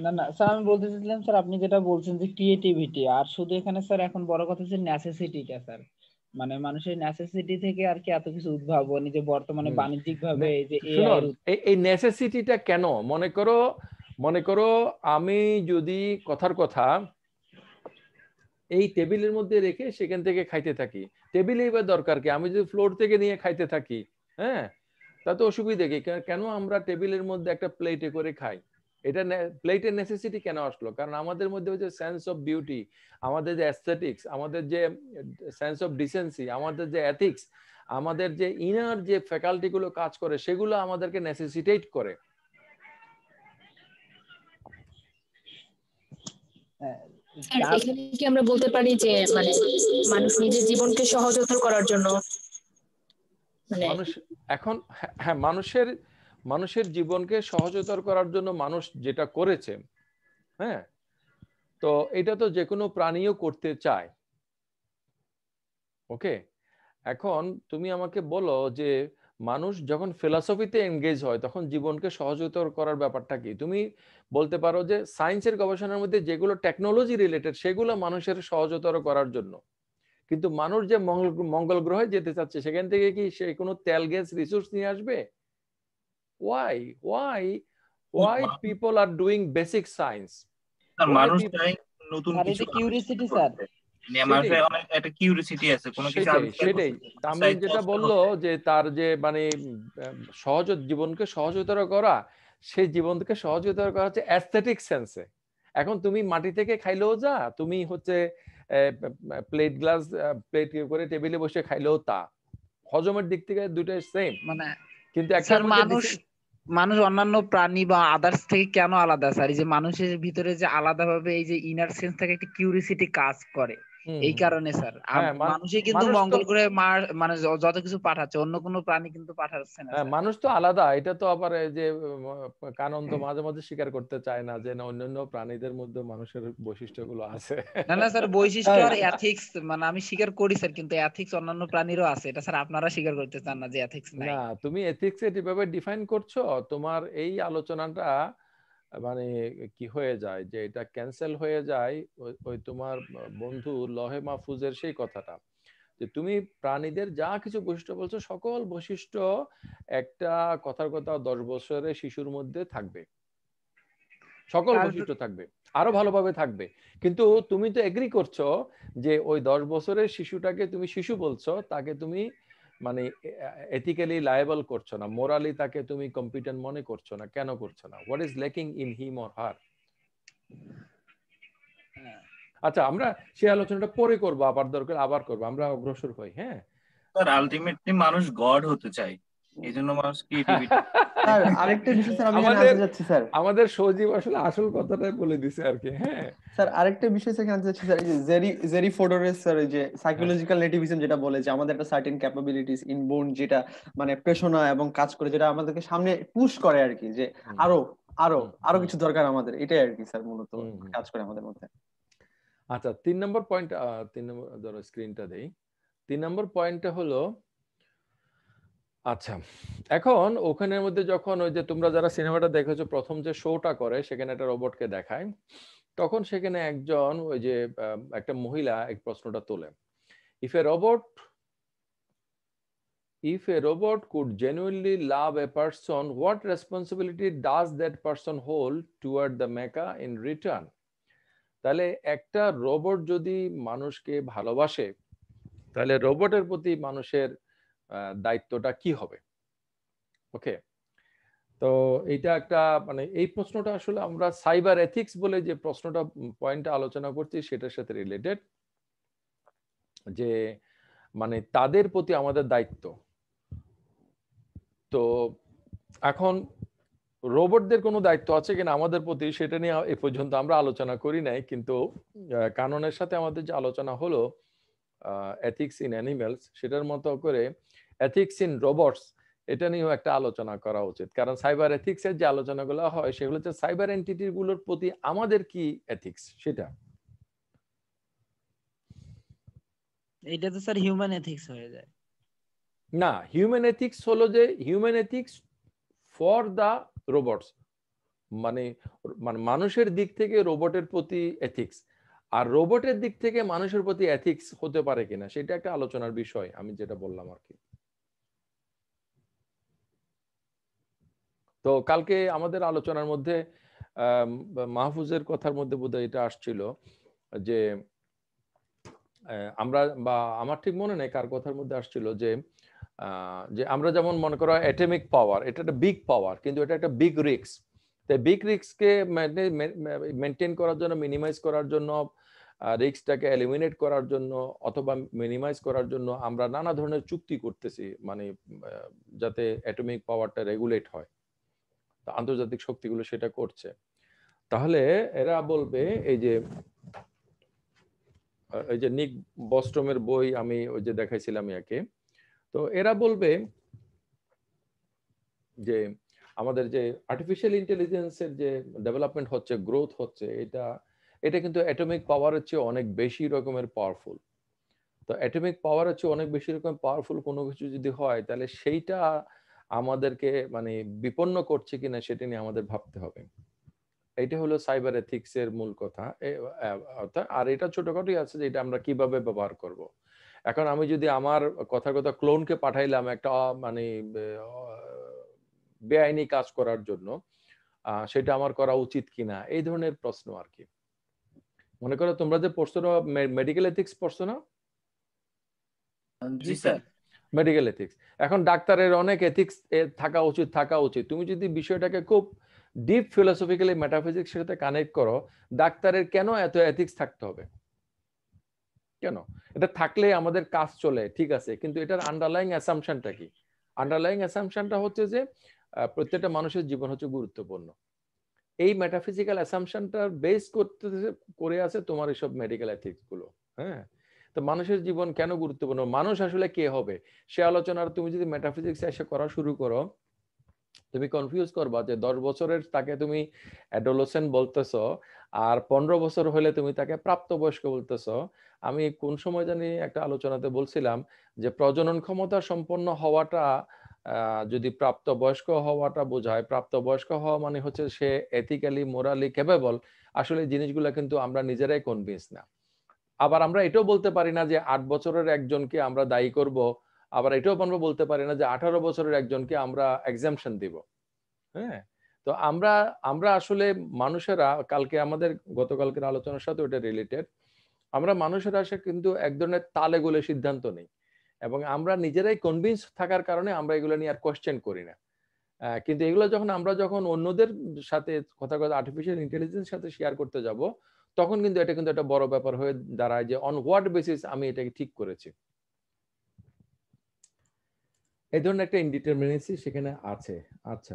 না না স্যার আমি বলতে চাইছিলাম স্যার আপনি যেটা বলছেন যে ক্রিয়েটিভিটি আর শুধু এখানে স্যার এখন বড় কথা হচ্ছে নেসেসিটিটা স্যার মানে মানুষের নেসেসিটি থেকে আর কি এত কিছু উদ্ভাবন যে বর্তমানে বাণিজ্যিক ভাবে যে এই নেসেসিটিটা কেন মনে করো মনে করো আমি যদি কথার কথা এই টেবিলের মধ্যে রেখে সেখান থেকে খাইতে থাকি টেবিলেই বা দরকার কি আমি যদি ফ্লোর থেকে নিয়ে খাইতে থাকি হ্যাঁ তাতে অসুবিধা কি কেন আমরা টেবিলের মধ্যে একটা প্লেটে করে খাই এটা প্লেটের নেসেসিটি কেন আসলো কারণ আমাদের মধ্যে হচ্ছে সেন্স অফ বিউটি আমাদের যে অ্যাস্থেটিক্স আমাদের যে সেন্স অফ ডিসেন্সি আমাদের যে এথিক্স আমাদের যে ইনার যে ফ্যাকাল্টিগুলো কাজ করে সেগুলো আমাদেরকে নেসেসিটেট করে হ্যাঁ, কি আমরা বলতে পারি যে মানে মানুষ নিজের জীবনকে সহজতর করার জন্য মানে মানুষ এখন হ্যাঁ, হ্যাঁ মানুষের মানুষের জীবনকে সহজতর করার জন্য মানুষ যেটা করেছে হ্যাঁ তো এটা তো যে কোনো প্রাণীও করতে চায় ওকে এখন তুমি আমাকে বলো যে মানুষ যখন ফিলসফিতে এনগেজ হয় তখন জীবনকে সহজতর করার ব্যাপারটা কি তুমি বলতে পারো যে সায়েন্সের গবেষণার মধ্যে যেগুলো টেকনোলজি রিলেটেড সেগুলো মানুষের সহজতর করার জন্য কিন্তু মানুষ যে মঙ্গল মঙ্গল গ্রহে যেতে চাচ্ছে সেখান থেকে কি সে কোনো তেল গ্যাস রিসোর্স নিয়ে আসবে why why why people are doing basic science মানে সেটাই যেটা বললো যে তার যে মানে সহজ জীবনকে সহজতর করা সেই জীবনকে সহজতর করা হচ্ছে অ্যাস্থেটিক সেন্সে এখন তুমি মাটি থেকে খাইলেও যা তুমি হচ্ছে প্লেট গ্লাস প্লেট করে টেবিলে বসে খাইলেও তা হজমের দিক থেকে দুটো সেম মানে কিন্তু একটা মানুষ মানুষ অন্যান্য প্রাণী বা আদার্স থেকে কেন আলাদা স্যার এই যে মানুষের ভিতরে যে আলাদাভাবে এই যে ইনার সেন্স থেকে একটা কিউরিসিটি কাজ করে এই কারণে স্যার হ্যাঁ, মানুষই কিন্তু মঙ্গল গ্রহে মানে যত কিছু পাঠাচ্ছে অন্য কোনো প্রাণী কিন্তু পাঠাচ্ছে না হ্যাঁ, মানুষ তো আলাদা এটা তো আবার যে কানন তো মাঝে মাঝে স্বীকার করতে চায় না যে না অন্যান্য প্রাণীদের মধ্যে মানুষের বৈশিষ্ট্যগুলো আছে না না স্যার বৈশিষ্ট্য হ্যাঁ। আর এথিক্স মানে আমি স্বীকার করি স্যার কিন্তু এথিক্স অন্যান্য প্রাণীরও আছে এটা স্যার আপনারা স্বীকার করতে চান না যে এথিক্স নাই না তুমি এথিক্স এটি ভাবে ডিফাইন করছো তোমার এই আলোচনাটা মানে কি হয়ে যায় যে এটা ক্যান্সেল হয়ে যায় ওই তোমার বন্ধু লহে মাহফুজের সেই কথাটা যে তুমি প্রাণীদের যা কিছু বৈশিষ্ট্য বলছো সকল বৈশিষ্ট্য একটা কথার কথা দশ বছরে শিশুর মধ্যে থাকবে সকল বৈশিষ্ট্য থাকবে আরো ভালোভাবে থাকবে কিন্তু তুমি তো এগ্রি করছো যে ওই দশ বছরের শিশুটাকে তুমি শিশু বলছো তাকে তুমি মানে এথিক্যালি লায়েবল করছো না মোরালি তাকে তুমি কম্পিটেন্ট মনে করছো না কেন করছো না what is lacking in him or her আচ্ছা আমরা সেই আলোচনাটা পরে করব আবার দরকার আবার করব আমরা অগ্রসর হই হ্যাঁ স্যার আলটিমেটলি মানুষ গড হতে চায় এই জন্য মানুষ ক্রিয়েটিভিটি আরেকটা বিষয় স্যার আমি জানতে যাচ্ছি স্যার আমাদের সজীব আসলে আসল কথাটাই বলে দিছে আর কি হ্যাঁ স্যার আরেকটা বিষয় স্যার জানতে যাচ্ছি স্যার এই যে জেরি জেরি ফোডোরেস স্যার এই যে সাইকোলজিক্যাল নেটিভিজম যেটা বলে যে আমাদের একটা সার্টেন ক্যাপাবিলিটিস ইনবোর্ন যেটা মানে পেশনা এবং কাজ করে যেটা আমাদেরকে সামনে পুশ করে আর কি যে আরো আরো আরো কিছু দরকার আমাদের এটাই আর কি স্যার মূলত কাজ করে আমাদের মধ্যে আচ্ছা তিন নম্বর পয়েন্ট তিন নম্বর ধরো স্ক্রিনটা দেই তিন নম্বর পয়েন্টটা হলো আচ্ছা এখন ওখানের মধ্যে যখন ওই যে তোমরা যারা সিনেমাটা দেখেছো প্রথম যে শোটা করে সেখানে একটা রোবটকে দেখায় তখন সেখানে একজন ওই যে একটা মহিলা এক প্রশ্নটা তোলে if a robot if a robot could genuinely love a person what responsibility does that person hold toward the maker in return তাহলে একটা রোবট যদি মানুষকে ভালোবাসে তাহলে রোবটের প্রতি মানুষের দায়িত্বটা কি হবে ওকে তো এটা একটা মানে এই প্রশ্নটা আসলে আমরা সাইবার এথিক্স বলে যে প্রশ্নটা পয়েন্টটা আলোচনা করছি সেটার সাথে রিলেটেড যে মানে তাদের প্রতি আমাদের দায়িত্ব তো এখন রোবটদের কোনো দায়িত্ব আছে কিনা আমাদের প্রতি সেটা নিয়ে এ পর্যন্ত আমরা আলোচনা করি নাই কিন্তু কাননের সাথে আমাদের যে আলোচনা হলো এথিক্স ইন অ্যানিমেলস সেটার মতো করে এথিক্স ইন রোবটস এটা নিয়েও একটা আলোচনা করা উচিত কারণ সাইবার এথিক্স এর যে আলোচনাগুলো হয় সেগুলো হচ্ছে সাইবার এন্টিটি গুলোর প্রতি আমাদের কি এথিক্স সেটা এটা তো স্যার হিউম্যান এথিক্স হয়ে যায় না হিউম্যান এথিক্স হলো যে human ethics for the robots মানে মানে মানুষের দিক থেকে রোবটের প্রতি এথিক্স আর রোবটের দিক থেকে মানুষের প্রতি এথিক্স হতে পারে কিনা সেটা একটা আলোচনার বিষয় আমি যেটা বললাম আর কি তো কালকে আমাদের আলোচনার মধ্যে মাহফুজের কথার মধ্যে বোধ এটা আসছিল যে আমরা বা আমার ঠিক মনে নেই কার কথার মধ্যে আসছিল যে যে আমরা যেমন মনে করো অ্যাটমিক পাওয়ার এটা একটা বিগ পাওয়ার কিন্তু এটা একটা বিগ রিক্স তাই বিগ রিক্সকে মেনটেন করার জন্য মিনিমাইজ করার জন্য রিক্সটাকে এলিমিনেট করার জন্য অথবা মিনিমাইজ করার জন্য আমরা নানা ধরনের চুক্তি করতেছি মানে যাতে অ্যাটমিক পাওয়ারটা রেগুলেট হয় আন্তর্জাতিক শক্তিগুলো সেটা করছে তাহলে এরা বলবে এই যে এই যে নিক বস্ট্রমের বই আমি ওই যে দেখাইছিলাম ইয়াকে তো এরা বলবে যে আমাদের যে আর্টিফিশিয়াল ইন্টেলিজেন্সের যে ডেভেলপমেন্ট হচ্ছে গ্রোথ হচ্ছে এটা এটা কিন্তু অ্যাটমিক পাওয়ার হচ্ছে অনেক বেশি রকমের পাওয়ারফুল তো অ্যাটমিক পাওয়ার হচ্ছে অনেক বেশি রকম পাওয়ারফুল কোনো কিছু যদি হয় তাহলে সেইটা আমাদেরকে মানে বিপন্ন করছে কিনা সেটা নিয়ে আমাদের ভাবতে হবে এটা হলো সাইবার এথিক্স এর মূল কথা অর্থাৎ আর এটা ছোটখাটোই আছে যে এটা আমরা কিভাবে ব্যবহার করব। এখন আমি যদি আমার কথা কথা ক্লোনকে পাঠাইলাম একটা মানে বেআইনি কাজ করার জন্য সেটা আমার করা উচিত কিনা এই ধরনের প্রশ্ন আর কি মনে করো তোমরা যে পড়ছো মেডিকেল এথিক্স পড়ছো না জি স্যার মেডিকেল এথিক্স এখন ডাক্তারের অনেক এথিক্স থাকা উচিত থাকা উচিত তুমি যদি বিষয়টাকে খুব ডিপ ফিলোসফিক্যালি মেটাফিজিক্স সাথে কানেক্ট করো ডাক্তারের কেন এত এথিক্স থাকতে হবে কেন এটা থাকলে আমাদের কাজ চলে ঠিক আছে কিন্তু এটার আন্ডারলাইং অ্যাসামশনটা কি আন্ডারলাইং অ্যাসামশনটা হচ্ছে যে প্রত্যেকটা মানুষের জীবন হচ্ছে গুরুত্বপূর্ণ এই মেটাফিজিক্যাল অ্যাসামশনটার বেস করতে করে আছে তোমার এসব মেডিকেল এথিক্স গুলো হ্যাঁ তো মানুষের জীবন কেন গুরুত্বপূর্ণ মানুষ আসলে কে হবে সে আলোচনার তুমি যদি মেটাফিজিক্স এসে করা শুরু করো তুমি কনফিউজ করবা যে দশ বছরের তাকে তুমি অ্যাডোলোসেন বলতেছ আর পনেরো বছর হলে তুমি তাকে প্রাপ্তবয়স্ক বলতেছ আমি কোন সময় জানি একটা আলোচনাতে বলছিলাম যে প্রজনন ক্ষমতা সম্পন্ন হওয়াটা যদি প্রাপ্তবয়স্ক হওয়াটা বোঝায় প্রাপ্তবয়স্ক হওয়া মানে হচ্ছে সে এথিক্যালি মোরালি ক্যাপেবল আসলে জিনিসগুলো কিন্তু আমরা নিজেরাই কনভিন্স না আবার আমরা এটাও বলতে পারি না যে আট বছরের একজনকে আমরা দায়ী করব আবার এটাও আমরা বলতে পারি না যে আঠারো বছরের একজনকে আমরা এক্সামশন দিব হ্যাঁ তো আমরা আমরা আসলে মানুষেরা কালকে আমাদের গতকালকের আলোচনার সাথে ওটা রিলেটেড আমরা মানুষেরা আসে কিন্তু এক ধরনের তালে গোলে সিদ্ধান্ত নেই এবং আমরা নিজেরাই কনভিন্স থাকার কারণে আমরা এগুলো নিয়ে আর কোয়েশ্চেন করি না কিন্তু এগুলো যখন আমরা যখন অন্যদের সাথে কথা কথা আর্টিফিশিয়াল ইন্টেলিজেন্স সাথে শেয়ার করতে যাব তখন কিন্তু এটা কিন্তু একটা বড় ব্যাপার হয়ে দাঁড়ায় যে অন হোয়াট বেসিস আমি এটাকে ঠিক করেছি এই ধরনের একটা ইনডিটারমিনেসি সেখানে আছে আচ্ছা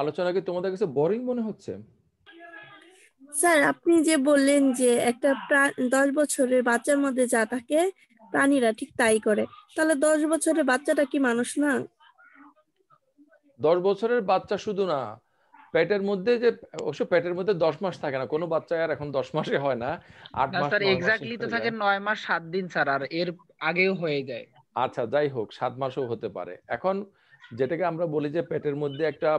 আলোচনা কি তোমাদের কাছে বোরিং মনে হচ্ছে স্যার আপনি যে বললেন যে একটা দশ বছরের বাচ্চার মধ্যে যা থাকে প্রাণীরা ঠিক তাই করে তাহলে দশ বছরের বাচ্চাটা কি মানুষ না দশ বছরের বাচ্চা শুধু না পেটের মধ্যে যে অবশ্য পেটের মধ্যে দশ মাস থাকে না কোনো বাচ্চা আর এখন দশ মাসে হয় না আট মাস এক্স্যাক্টলি তো থাকে নয় মাস সাত দিন স্যার আর এর আগেও হয়ে যায় আচ্ছা যাই হোক সাত মাসও হতে পারে এখন যেটাকে আমরা বলি যে পেটের মধ্যে একটা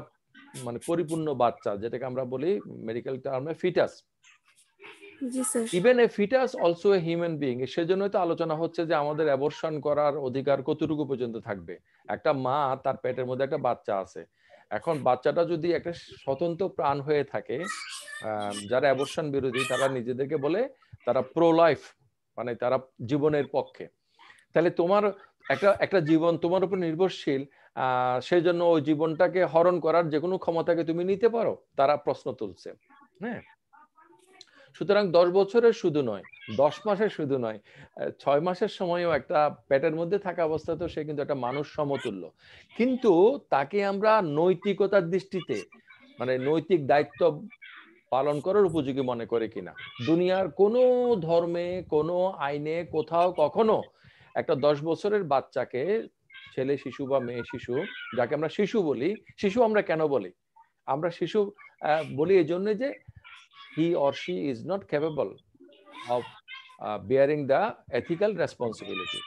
মানে পরিপূর্ণ বাচ্চা যেটাকে আমরা বলি মেডিকেল টার্মে fetus even a fetus also a human being সেজন্যই তো আলোচনা হচ্ছে যে আমাদের অ্যাবর্শন করার অধিকার কতটুকু পর্যন্ত থাকবে একটা মা তার পেটের মধ্যে একটা বাচ্চা আছে এখন বাচ্চাটা যদি একটা স্বতন্ত্র প্রাণ হয়ে থাকে যারা অ্যাবর্শন বিরোধী তারা নিজেদেরকে বলে তারা প্রো লাইফ মানে তারা জীবনের পক্ষে তাহলে তোমার একটা একটা জীবন তোমার উপর নির্ভরশীল সেই জন্য ওই জীবনটাকে হরণ করার যে কোনো ক্ষমতাকে তুমি নিতে পারো তারা প্রশ্ন তুলছে হ্যাঁ সুতরাং দশ বছরের শুধু নয় দশ মাসের শুধু নয় ছয় মাসের সময়ও একটা পেটের মধ্যে থাকা তো সে কিন্তু একটা মানুষ সমতুল্য কিন্তু তাকে আমরা নৈতিকতার দৃষ্টিতে মানে নৈতিক দায়িত্ব পালন করার উপযোগী মনে করে কিনা দুনিয়ার কোনো ধর্মে কোনো আইনে কোথাও কখনো একটা দশ বছরের বাচ্চাকে ছেলে শিশু বা মেয়ে শিশু যাকে আমরা শিশু বলি শিশু আমরা কেন বলি আমরা শিশু বলি এই জন্য যে he or she is not capable of uh, bearing the ethical responsibility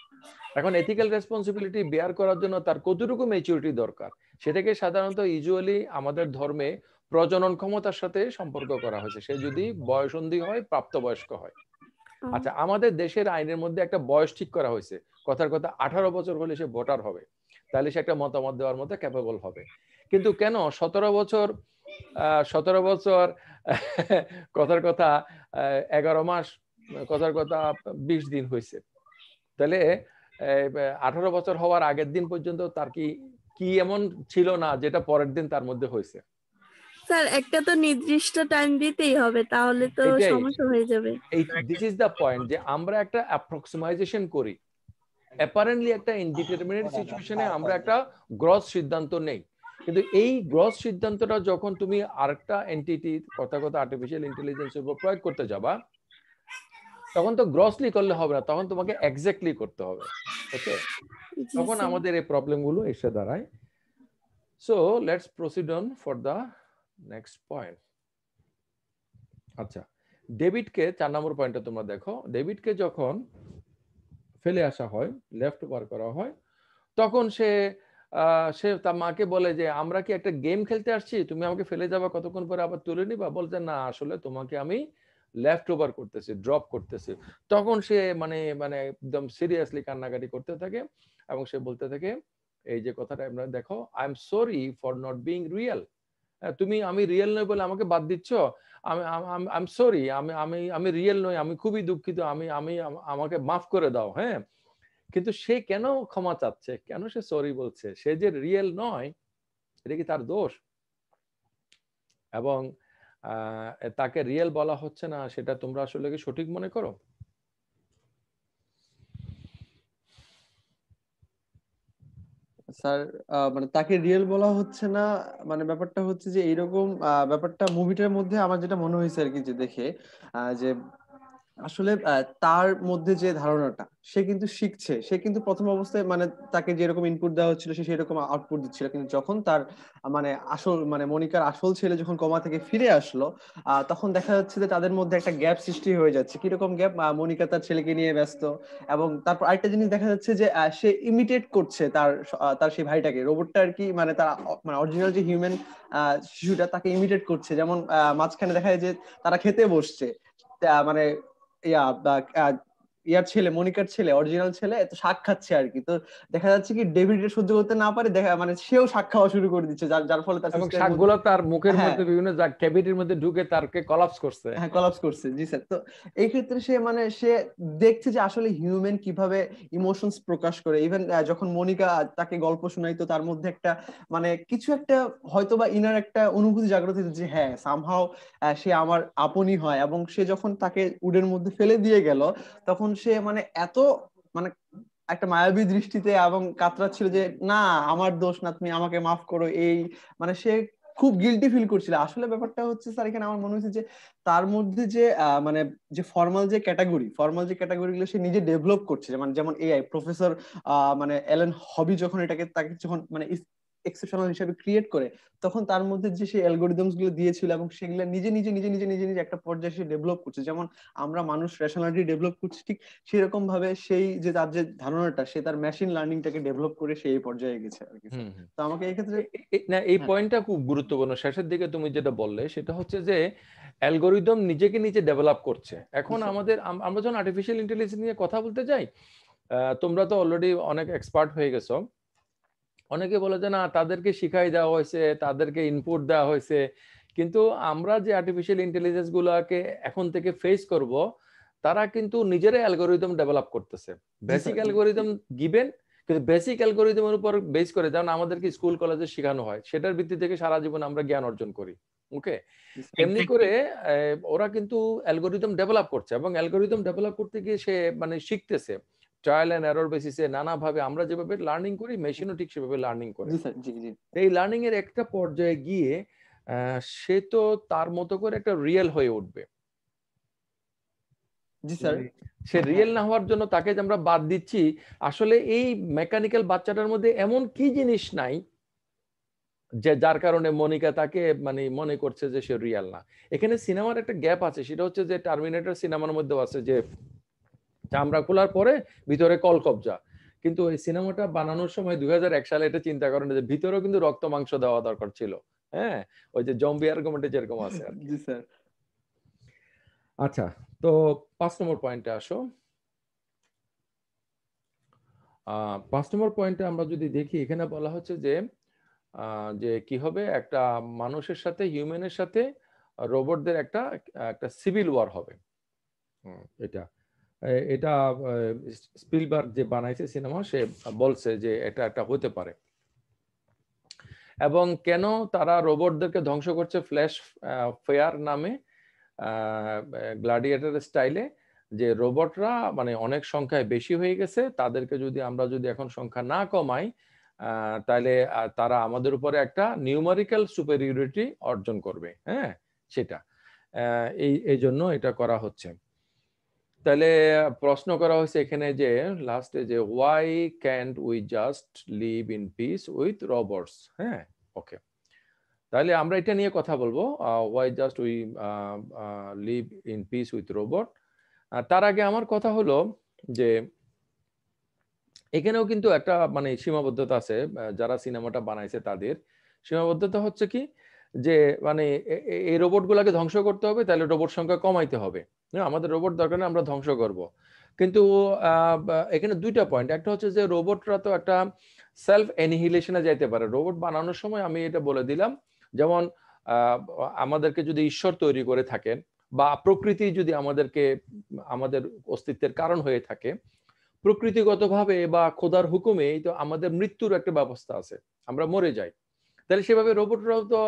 এখন এথিক্যাল রেসপন্সিবিলিটি বেয়ার করার জন্য তার কতটুকু মেচুরিটি দরকার সেটাকে সাধারণত ইউজুয়ালি আমাদের ধর্মে প্রজনন ক্ষমতার সাথে সম্পর্ক করা হয়েছে সে যদি বয়সন্ধি হয় প্রাপ্তবয়স্ক হয় আচ্ছা আমাদের দেশের আইনের মধ্যে একটা বয়স ঠিক করা হয়েছে কথার কথা আঠারো বছর হলে সে ভোটার হবে তাহলে সে একটা মতামত দেওয়ার মতো ক্যাপেবল হবে কিন্তু কেন সতেরো বছর সতেরো বছর কথার কথা এগারো মাস কথার কথা বিশ দিন হয়েছে তাহলে আঠারো বছর হওয়ার আগের দিন পর্যন্ত তার কি কি এমন ছিল না যেটা পরের দিন তার মধ্যে হয়েছে স্যার একটা তো নির্দিষ্ট টাইম দিতেই হবে তাহলে তো সমস্যা হয়ে যাবে এই দিস ইজ দা পয়েন্ট যে আমরা একটা অ্যাপ্রক্সিমাইজেশন করি অ্যাপারেন্টলি একটা ইনডিটারমিনেট সিচুয়েশনে আমরা একটা গ্রস সিদ্ধান্ত নেই কিন্তু এই গ্রস সিদ্ধান্তটা যখন তুমি আরেকটা এন্টিটি কথা কথা আর্টিফিশিয়াল এর উপর প্রয়োগ করতে যাবা তখন তো গ্রসলি করলে হবে না তখন তোমাকে এক্স্যাক্টলি করতে হবে ওকে তখন আমাদের এই প্রবলেমগুলো এসে দাঁড়ায় so let's proceed on for the next point আচ্ছা কে চার নম্বর পয়েন্টটা তোমরা দেখো কে যখন ফেলে আসা হয় লেফট ওভার করা হয় তখন সে সে তার মাকে বলে যে আমরা কি একটা গেম খেলতে আসছি তুমি আমাকে ফেলে যাবা কতক্ষণ পরে আবার তুলে নিবা বলছে না আসলে তোমাকে আমি লেফট ওভার করতেছি ড্রপ করতেছি তখন সে মানে মানে একদম সিরিয়াসলি কান্নাকাটি করতে থাকে এবং সে বলতে থাকে এই যে কথাটা আপনারা দেখো I am sorry for not being real তুমি আমি রিয়েল নই বলে আমাকে বাদ দিচ্ছ আমি আই এম সরি আমি আমি আমি রিয়েল নই আমি খুবই দুঃখিত আমি আমি আমাকে মাফ করে দাও হ্যাঁ কিন্তু সে কেন ক্ষমা চাচ্ছে কেন সে সরি বলছে সে যে রিয়েল নয় এটা কি তার দোষ এবং তাকে রিয়েল বলা হচ্ছে না সেটা তোমরা আসলে কি সঠিক মনে করো স্যার মানে তাকে রিয়েল বলা হচ্ছে না মানে ব্যাপারটা হচ্ছে যে এইরকম ব্যাপারটা মুভিটার মধ্যে আমার যেটা মনে হয়েছে আর কি যে দেখে যে আসলে তার মধ্যে যে ধারণাটা সে কিন্তু শিখছে সে কিন্তু প্রথম অবস্থায় মানে তাকে যেরকম ইনপুট দেওয়া হচ্ছিল সে সেরকম আউটপুট দিচ্ছিল কিন্তু যখন তার মানে আসল মানে মনিকার আসল ছেলে যখন কমা থেকে ফিরে আসলো তখন দেখা যাচ্ছে যে তাদের মধ্যে একটা গ্যাপ সৃষ্টি হয়ে যাচ্ছে কিরকম গ্যাপ মনিকা তার ছেলেকে নিয়ে ব্যস্ত এবং তারপর আরেকটা জিনিস দেখা যাচ্ছে যে সে ইমিটেট করছে তার তার সেই ভাইটাকে রোবটটা আর কি মানে তার মানে অরিজিনাল যে হিউম্যান শিশুটা তাকে ইমিটেট করছে যেমন মাঝখানে দেখা যায় যে তারা খেতে বসছে মানে yeah, but. ইয়ার ছেলে মনিকার ছেলে অরিজিনাল ছেলে এত শাক আর কি তো দেখা যাচ্ছে কি ডেভিড এর সহ্য করতে না পারে দেখা মানে সেও শাক খাওয়া শুরু করে দিচ্ছে যার যার ফলে তার সাক্ষগুলো তার মুখের হ্যাঁ। মধ্যে বিভিন্ন যা ক্যাভিটির মধ্যে ঢুকে তারকে কলাপস করছে হ্যাঁ কলাপস করছে জি স্যার তো এই ক্ষেত্রে সে মানে সে দেখছে যে আসলে হিউম্যান কিভাবে ইমোশনস প্রকাশ করে ইভেন যখন মনিকা তাকে গল্প শোনায় তো তার মধ্যে একটা মানে কিছু একটা হয়তো বা ইনার একটা অনুভূতি জাগ্রত হতো যে হ্যাঁ সামহাও সে আমার আপনই হয় এবং সে যখন তাকে উডের মধ্যে ফেলে দিয়ে গেল তখন সে মানে এত মানে একটা মায়াবী দৃষ্টিতে এবং কাতরাচ্ছিল যে না আমার দোষ না তুমি আমাকে মাফ করো এই মানে সে খুব গিলটি ফিল করছিল আসলে ব্যাপারটা হচ্ছে স্যার এখানে আমার মনে হচ্ছে যে তার মধ্যে যে মানে যে ফর্মাল যে ক্যাটাগরি ফর্মাল যে ক্যাটাগরি গুলো সে নিজে ডেভেলপ করছে মানে যেমন এআই প্রফেসর মানে এলেন হবি যখন এটাকে তাকে যখন মানে এক্সেপশনাল হিসেবে ক্রিয়েট করে তখন তার মধ্যে যে সেই অ্যালগোরিদমস গুলো দিয়েছিল এবং সেগুলো নিজে নিজে নিজে নিজে নিজে নিজে একটা পর্যায়ে সে ডেভেলপ করছে যেমন আমরা মানুষ রেশনালিটি ডেভেলপ করছি ঠিক সেরকম ভাবে সেই যে তার যে ধারণাটা সে তার মেশিন লার্নিংটাকে ডেভেলপ করে সে এই পর্যায়ে গেছে আর কি তো আমাকে এই ক্ষেত্রে না এই পয়েন্টটা হ্যাঁ। খুব গুরুত্বপূর্ণ শেষের দিকে তুমি যেটা বললে সেটা হচ্ছে যে অ্যালগোরিদম নিজেকে নিজে ডেভেলপ করছে এখন আমাদের আমরা যখন আর্টিফিশিয়াল ইন্টেলিজেন্স নিয়ে কথা বলতে যাই তোমরা তো অলরেডি অনেক এক্সপার্ট হয়ে গেছো অনেকে বলে যে না তাদেরকে শিখাই দেওয়া হয়েছে তাদেরকে ইনপুট দেওয়া হয়েছে কিন্তু আমরা যে আর্টিফিশিয়াল ইন্টেলিজেন্স গুলাকে এখন থেকে ফেস করব তারা কিন্তু নিজেরাই অ্যালগোরিদম ডেভেলপ করতেছে বেসিক অ্যালগোরিদম গিবেন কিন্তু বেসিক অ্যালগোরিদমের উপর বেস করে যেমন আমাদেরকে স্কুল কলেজে শেখানো হয় সেটার ভিত্তি থেকে সারা জীবন আমরা জ্ঞান অর্জন করি ওকে এমনি করে ওরা কিন্তু অ্যালগোরিদম ডেভেলপ করছে এবং অ্যালগোরিদম ডেভেলপ করতে গিয়ে সে মানে শিখতেছে ট্রায়াল এন্ড এরর বেসিসে নানাভাবে আমরা যেভাবে লার্নিং করি মেশিনও ঠিক সেভাবে লার্নিং করে এই লার্নিং এর একটা পর্যায়ে গিয়ে সে তো তার মতো করে একটা রিয়েল হয়ে উঠবে জি স্যার সে রিয়েল না হওয়ার জন্য তাকে যে আমরা বাদ দিচ্ছি আসলে এই মেকানিক্যাল বাচ্চাটার মধ্যে এমন কি জিনিস নাই যে যার কারণে মনিকা তাকে মানে মনে করছে যে সে রিয়েল না এখানে সিনেমার একটা গ্যাপ আছে সেটা হচ্ছে যে টার্মিনেটর সিনেমার মধ্যেও আছে যে চামড়া খোলার পরে ভিতরে কলকবজা কিন্তু ওই সিনেমাটা বানানোর সময় দুই হাজার এক সালে এটা চিন্তা করেন যে ভিতরেও কিন্তু রক্ত মাংস দেওয়া দরকার ছিল হ্যাঁ ওই যে জম্বি আর্গুমেন্টে যেরকম আছে স্যার আচ্ছা তো পাঁচ নম্বর পয়েন্টে আসো পাঁচ নম্বর পয়েন্টে আমরা যদি দেখি এখানে বলা হচ্ছে যে যে কি হবে একটা মানুষের সাথে হিউম্যানের সাথে রোবটদের একটা একটা সিভিল ওয়ার হবে এটা এটা স্পিলবার্গ যে বানাইছে সিনেমা সে বলছে যে এটা একটা হতে পারে এবং কেন তারা রোবটদেরকে ধ্বংস করছে ফ্ল্যাশ ফেয়ার নামে গ্লাডিয়েটার স্টাইলে যে রোবটরা মানে অনেক সংখ্যায় বেশি হয়ে গেছে তাদেরকে যদি আমরা যদি এখন সংখ্যা না কমাই তাহলে তারা আমাদের উপরে একটা নিউমারিক্যাল সুপেরিয়রিটি অর্জন করবে হ্যাঁ সেটা এই এই জন্য এটা করা হচ্ছে তাহলে প্রশ্ন করা হয়েছে এখানে যে লাস্টে যে why can't we just live in peace with robots হ্যাঁ ওকে তাহলে আমরা এটা নিয়ে কথা বলবো why just we live in peace with robot তার আগে আমার কথা হলো যে এখানেও কিন্তু একটা মানে সীমাবদ্ধতা আছে যারা সিনেমাটা বানাইছে তাদের সীমাবদ্ধতা হচ্ছে কি যে মানে এই রোবটগুলোকে ধ্বংস করতে হবে তাহলে রোবট সংখ্যা কমাইতে হবে আমাদের রোবট দরকার আমরা ধ্বংস করব কিন্তু এখানে দুইটা পয়েন্ট একটা হচ্ছে যে রোবটরা তো একটা সেলফ এনহিলেশনে যাইতে পারে রোবট বানানোর সময় আমি এটা বলে দিলাম যেমন আমাদেরকে যদি ঈশ্বর তৈরি করে থাকেন বা প্রকৃতি যদি আমাদেরকে আমাদের অস্তিত্বের কারণ হয়ে থাকে প্রকৃতিগতভাবে বা খোদার হুকুমে তো আমাদের মৃত্যুর একটা ব্যবস্থা আছে আমরা মরে যাই তাহলে সেভাবে রোবটরাও তো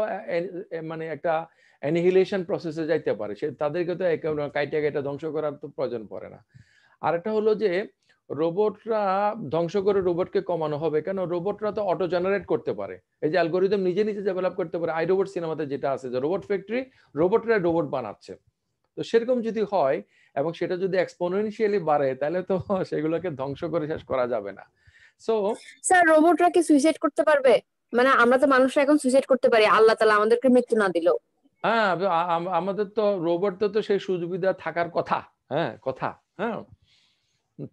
মানে একটা অ্যানিহিলেশন প্রসেসে যাইতে পারে সে তাদেরকে তো কাইটা কাইটা ধ্বংস করার তো প্রয়োজন পড়ে না আর একটা হলো যে রোবটরা ধ্বংস করে রোবটকে কমানো হবে কেন রোবটরা তো অটো জেনারেট করতে পারে এই যে অ্যালগোরিদম নিজে নিজে ডেভেলপ করতে পারে আই রোবট সিনেমাতে যেটা আছে যে রোবট ফ্যাক্টরি রোবটরা রোবট বানাচ্ছে তো সেরকম যদি হয় এবং সেটা যদি এক্সপোনেনশিয়ালি বাড়ে তাহলে তো সেগুলোকে ধ্বংস করে শেষ করা যাবে না সো স্যার রোবটরা কি সুইসাইড করতে পারবে মানে আমরা তো মানুষ এখন সুইসাইড করতে পারি আল্লাহ তালা আমাদেরকে মৃত্যু না দিল হ্যাঁ আমাদের তো রোবট তো সেই সুবিধা থাকার কথা হ্যাঁ কথা হ্যাঁ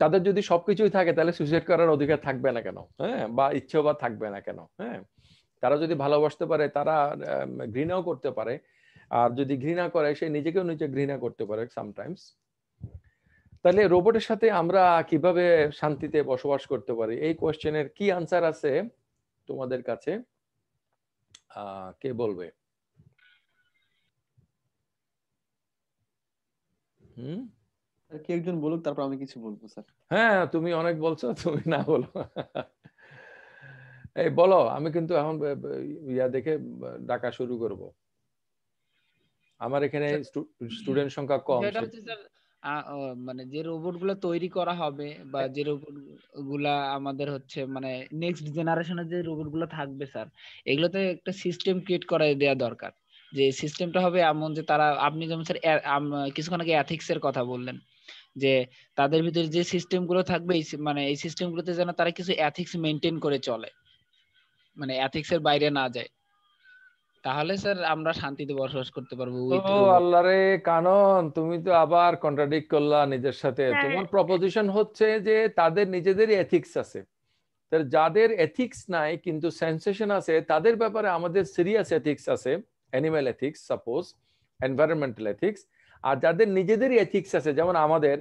তাদের যদি সবকিছুই থাকে তাহলে সুইসাইড করার অধিকার থাকবে না কেন হ্যাঁ বা ইচ্ছে বা থাকবে না কেন হ্যাঁ তারা যদি ভালোবাসতে পারে তারা ঘৃণাও করতে পারে আর যদি ঘৃণা করে সে নিজেকেও নিজে ঘৃণা করতে পারে সামটাইমস তাহলে রোবটের সাথে আমরা কিভাবে শান্তিতে বসবাস করতে পারি এই কোয়েশ্চেনের কি আনসার আছে তোমাদের কাছে কে বলবে হুম একজন বলুক তারপর আমি কিছু বলবো স্যার হ্যাঁ তুমি অনেক বলছো তুমি না বলো এই বলো আমি কিন্তু এখন ইয়া দেখে ডাকা শুরু করব আমার এখানে আচ্ছা। স্টুডেন্ট সংখ্যা কম মানে যে রোবট গুলো তৈরি করা হবে বা হ্যাঁ। যে রোবট গুলা আমাদের হচ্ছে মানে নেক্সট জেনারেশনের যে রোবট গুলো থাকবে স্যার এগুলোতে একটা সিস্টেম ক্রিয়েট করে দেওয়া দরকার যে সিস্টেমটা হবে এমন যে তারা আপনি যেমন স্যার কিছুক্ষণ আগে এথিক্স এর কথা বললেন যে তাদের ভিতরে যে সিস্টেম গুলো থাকবে মানে এই সিস্টেম গুলোতে যেন তারা কিছু এথিক্স মেনটেন করে চলে মানে এথিক্স এর বাইরে না যায় তাহলে স্যার আমরা শান্তিতে বসবাস করতে পারবো ও আল্লাহ রে কানন তুমি তো আবার কন্ট্রাডিক্ট করলা নিজের সাথে হ্যাঁ। তোমার প্রপোজিশন হচ্ছে যে তাদের নিজেদের এথিক্স আছে যাদের এথিক্স নাই কিন্তু সেন্সেশন আছে তাদের ব্যাপারে আমাদের সিরিয়াস এথিক্স আছে animal ethics suppose environmental ethics আর যাদের নিজেদের এথিক্স আছে যেমন আমাদের